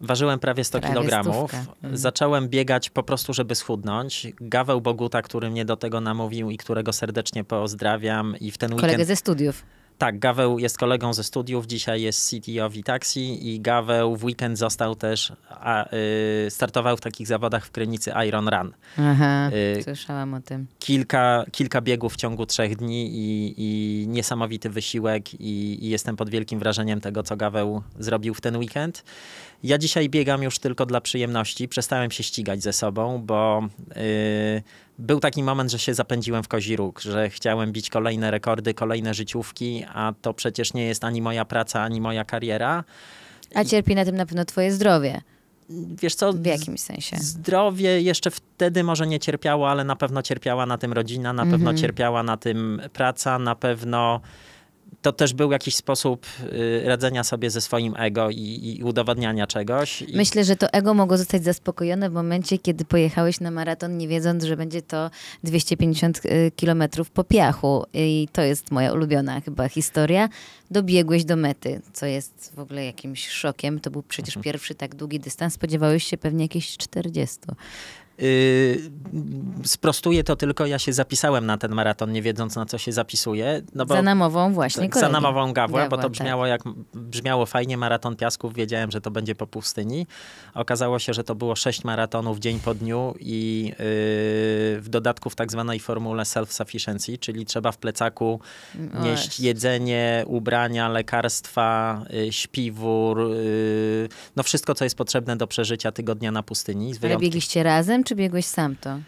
Ważyłem prawie 100 prawie kg. Mhm. Zacząłem biegać po prostu, żeby schudnąć. Gaweł Boguta, który mnie do tego namówił i którego serdecznie pozdrawiam. I w ten Kolegę weekend... ze studiów. Tak, Gaweł jest kolegą ze studiów, dzisiaj jest CTO Witaxi i Gaweł w weekend został też, a, y, startował w takich zawodach w Krynicy Iron Run. Aha, y, słyszałam o tym. Kilka, kilka biegów w ciągu trzech dni i, i niesamowity wysiłek i, i, jestem pod wielkim wrażeniem tego, co Gaweł zrobił w ten weekend. Ja dzisiaj biegam już tylko dla przyjemności. Przestałem się ścigać ze sobą, bo yy, był taki moment, że się zapędziłem w kozi róg, że chciałem bić kolejne rekordy, kolejne życiówki, a to przecież nie jest ani moja praca, ani moja kariera. A cierpi na tym na pewno twoje zdrowie wiesz co? W jakimś sensie. Zdrowie jeszcze wtedy może nie cierpiało, ale na pewno cierpiała na tym rodzina, na mm -hmm. pewno cierpiała na tym praca, na pewno to też był jakiś sposób y, radzenia sobie ze swoim ego i, i udowadniania czegoś. I... Myślę, że to ego mogło zostać zaspokojone w momencie, kiedy pojechałeś na maraton, nie wiedząc, że będzie to 250 y, kilometrów po piachu. I to jest moja ulubiona chyba historia. Dobiegłeś do mety, co jest w ogóle jakimś szokiem. To był przecież mhm. pierwszy tak długi dystans. Spodziewałeś się pewnie jakieś 40. Yy, sprostuję to tylko, ja się zapisałem na ten maraton, nie wiedząc na co się zapisuję. No bo, za namową właśnie kolegę. Za namową Gawła, Gawła, bo to tak. brzmiało tak. jak brzmiało fajnie, maraton piasków, wiedziałem, że to będzie po pustyni. Okazało się, że to było sześć maratonów dzień po dniu i yy, w dodatku w tak zwanej formule self-sufficiency, czyli trzeba w plecaku mm, nieść jedzenie, ubrania, lekarstwa, yy, śpiwór, y, no wszystko, co jest potrzebne do przeżycia tygodnia na pustyni. Ale biegliście razem? czy biegłeś sam to?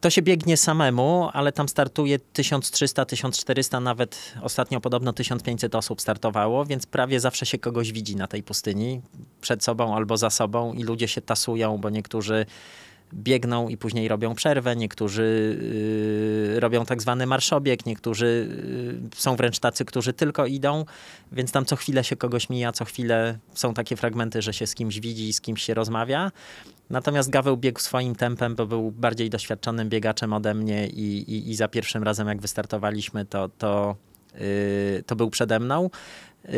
To się biegnie samemu, ale tam startuje 1300, 1400, nawet ostatnio podobno 1500 osób startowało, więc prawie zawsze się kogoś widzi na tej pustyni, przed sobą albo za sobą i ludzie się tasują, bo niektórzy biegną i później robią przerwę, niektórzy y, robią tak zwany marszobieg, niektórzy y, są wręcz tacy, którzy tylko idą, więc tam co chwilę się kogoś mija, co chwilę są takie fragmenty, że się z kimś widzi, z kimś się rozmawia. Natomiast Gaweł biegł swoim tempem, bo był bardziej doświadczonym biegaczem ode mnie i, i, i za pierwszym razem, jak wystartowaliśmy, to, to, yy, to był przede mną. Yy,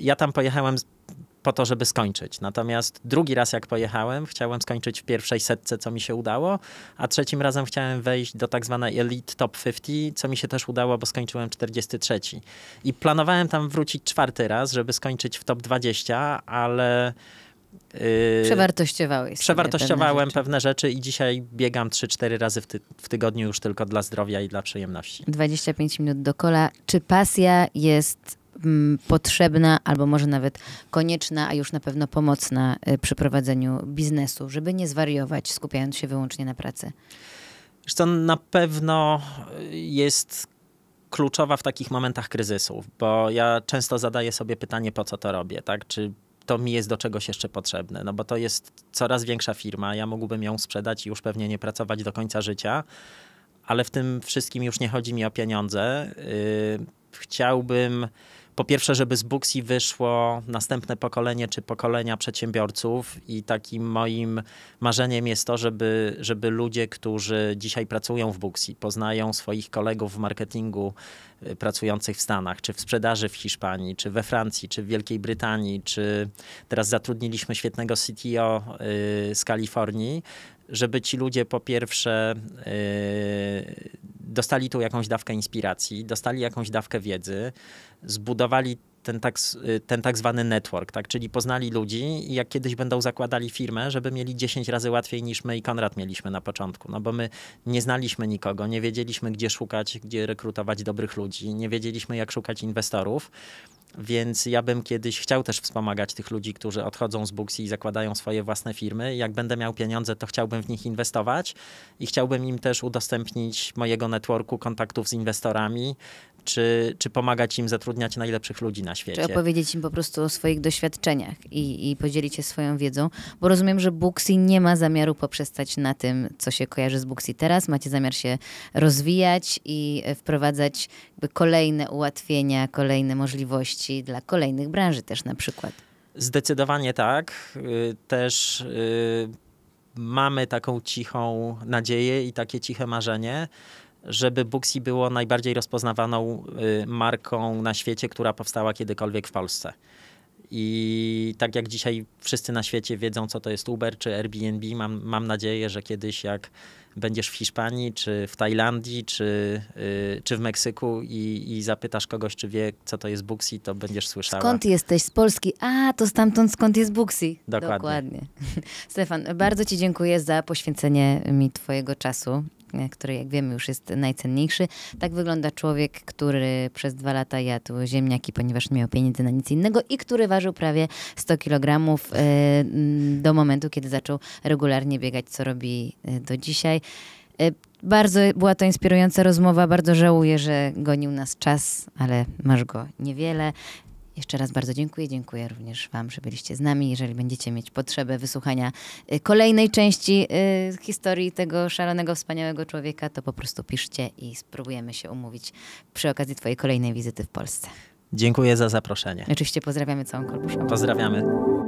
ja tam pojechałem po to, żeby skończyć. Natomiast drugi raz, jak pojechałem, chciałem skończyć w pierwszej setce, co mi się udało, a trzecim razem chciałem wejść do tak zwanej Elite Top 50, co mi się też udało, bo skończyłem 43. I planowałem tam wrócić czwarty raz, żeby skończyć w top 20, ale. Yy, Przewartościowałeś. Przewartościowałem pewne, pewne rzeczy. i dzisiaj biegam 3-4 razy w, ty w, tygodniu już tylko dla zdrowia i dla przyjemności. 25 minut do kola. Czy pasja jest potrzebna, albo może nawet konieczna, a już na pewno pomocna y, przy prowadzeniu biznesu, żeby nie zwariować, skupiając się wyłącznie na pracy? Zresztą na pewno y, jest kluczowa w takich momentach kryzysów, bo ja często zadaję sobie pytanie, po co to robię, tak? Czy to mi jest do czegoś jeszcze potrzebne, no bo to jest coraz większa firma, ja mógłbym ją sprzedać i już pewnie nie pracować do końca życia, ale w tym wszystkim już nie chodzi mi o pieniądze. Yy, chciałbym po pierwsze, żeby z Buxi wyszło następne pokolenie czy pokolenia przedsiębiorców i takim moim marzeniem jest to, żeby, żeby ludzie, którzy dzisiaj pracują w Buxi, poznają swoich kolegów w marketingu y, pracujących w Stanach, czy w sprzedaży w Hiszpanii, czy we Francji, czy w Wielkiej Brytanii, czy teraz zatrudniliśmy świetnego CTO y, z Kalifornii, żeby ci ludzie po pierwsze yy, dostali tu jakąś dawkę inspiracji, dostali jakąś dawkę wiedzy, zbudowali ten tak, y, ten tak zwany network, tak? czyli poznali ludzi i jak kiedyś będą zakładali firmę, żeby mieli 10 razy łatwiej niż my i Konrad mieliśmy na początku, no bo my nie znaliśmy nikogo, nie wiedzieliśmy gdzie szukać, gdzie rekrutować dobrych ludzi, nie wiedzieliśmy jak szukać inwestorów, więc ja bym kiedyś chciał też wspomagać tych ludzi, którzy odchodzą z Buxi i zakładają swoje własne firmy. Jak będę miał pieniądze, to chciałbym w nich inwestować i chciałbym im też udostępnić mojego networku kontaktów z inwestorami, czy, czy pomagać im zatrudniać najlepszych ludzi na świecie. Czy opowiedzieć im po prostu o swoich doświadczeniach i, i podzielić się swoją wiedzą, bo rozumiem, że Booksy nie ma zamiaru poprzestać na tym, co się kojarzy z Booksy teraz. Macie zamiar się rozwijać i wprowadzać kolejne ułatwienia, kolejne możliwości dla kolejnych branży też na przykład. Zdecydowanie tak. Y, też y, mamy taką cichą nadzieję i takie ciche marzenie, żeby Booksy było najbardziej rozpoznawaną y, marką na świecie, która powstała kiedykolwiek w Polsce. I tak jak dzisiaj wszyscy na świecie wiedzą, co to jest Uber czy Airbnb, mam, mam nadzieję, że kiedyś jak będziesz w Hiszpanii, czy w Tajlandii, czy, yy, czy w Meksyku i, i zapytasz kogoś, czy wie, co to jest Booksy, to będziesz słyszała. Skąd jesteś? Z Polski. A, to stamtąd skąd jest Booksy. Dokładnie. Dokładnie. Stefan, bardzo ci dziękuję za poświęcenie mi twojego czasu który jak wiemy już jest najcenniejszy. Tak wygląda człowiek, który przez dwa lata jadł ziemniaki, ponieważ nie miał pieniędzy na nic innego i który ważył prawie 100 kg e, do momentu, kiedy zaczął regularnie biegać, co robi e, do dzisiaj. E, bardzo była to inspirująca rozmowa. Bardzo żałuję, że gonił nas czas, ale masz go niewiele. Jeszcze raz bardzo dziękuję. Dziękuję również Wam, że byliście z nami. Jeżeli będziecie mieć potrzebę wysłuchania y, kolejnej części y, historii tego szalonego, wspaniałego człowieka, to po prostu piszcie i spróbujemy się umówić przy okazji Twojej kolejnej wizyty w Polsce. Dziękuję za zaproszenie. Oczywiście pozdrawiamy całą Kolbuszową. Pozdrawiamy.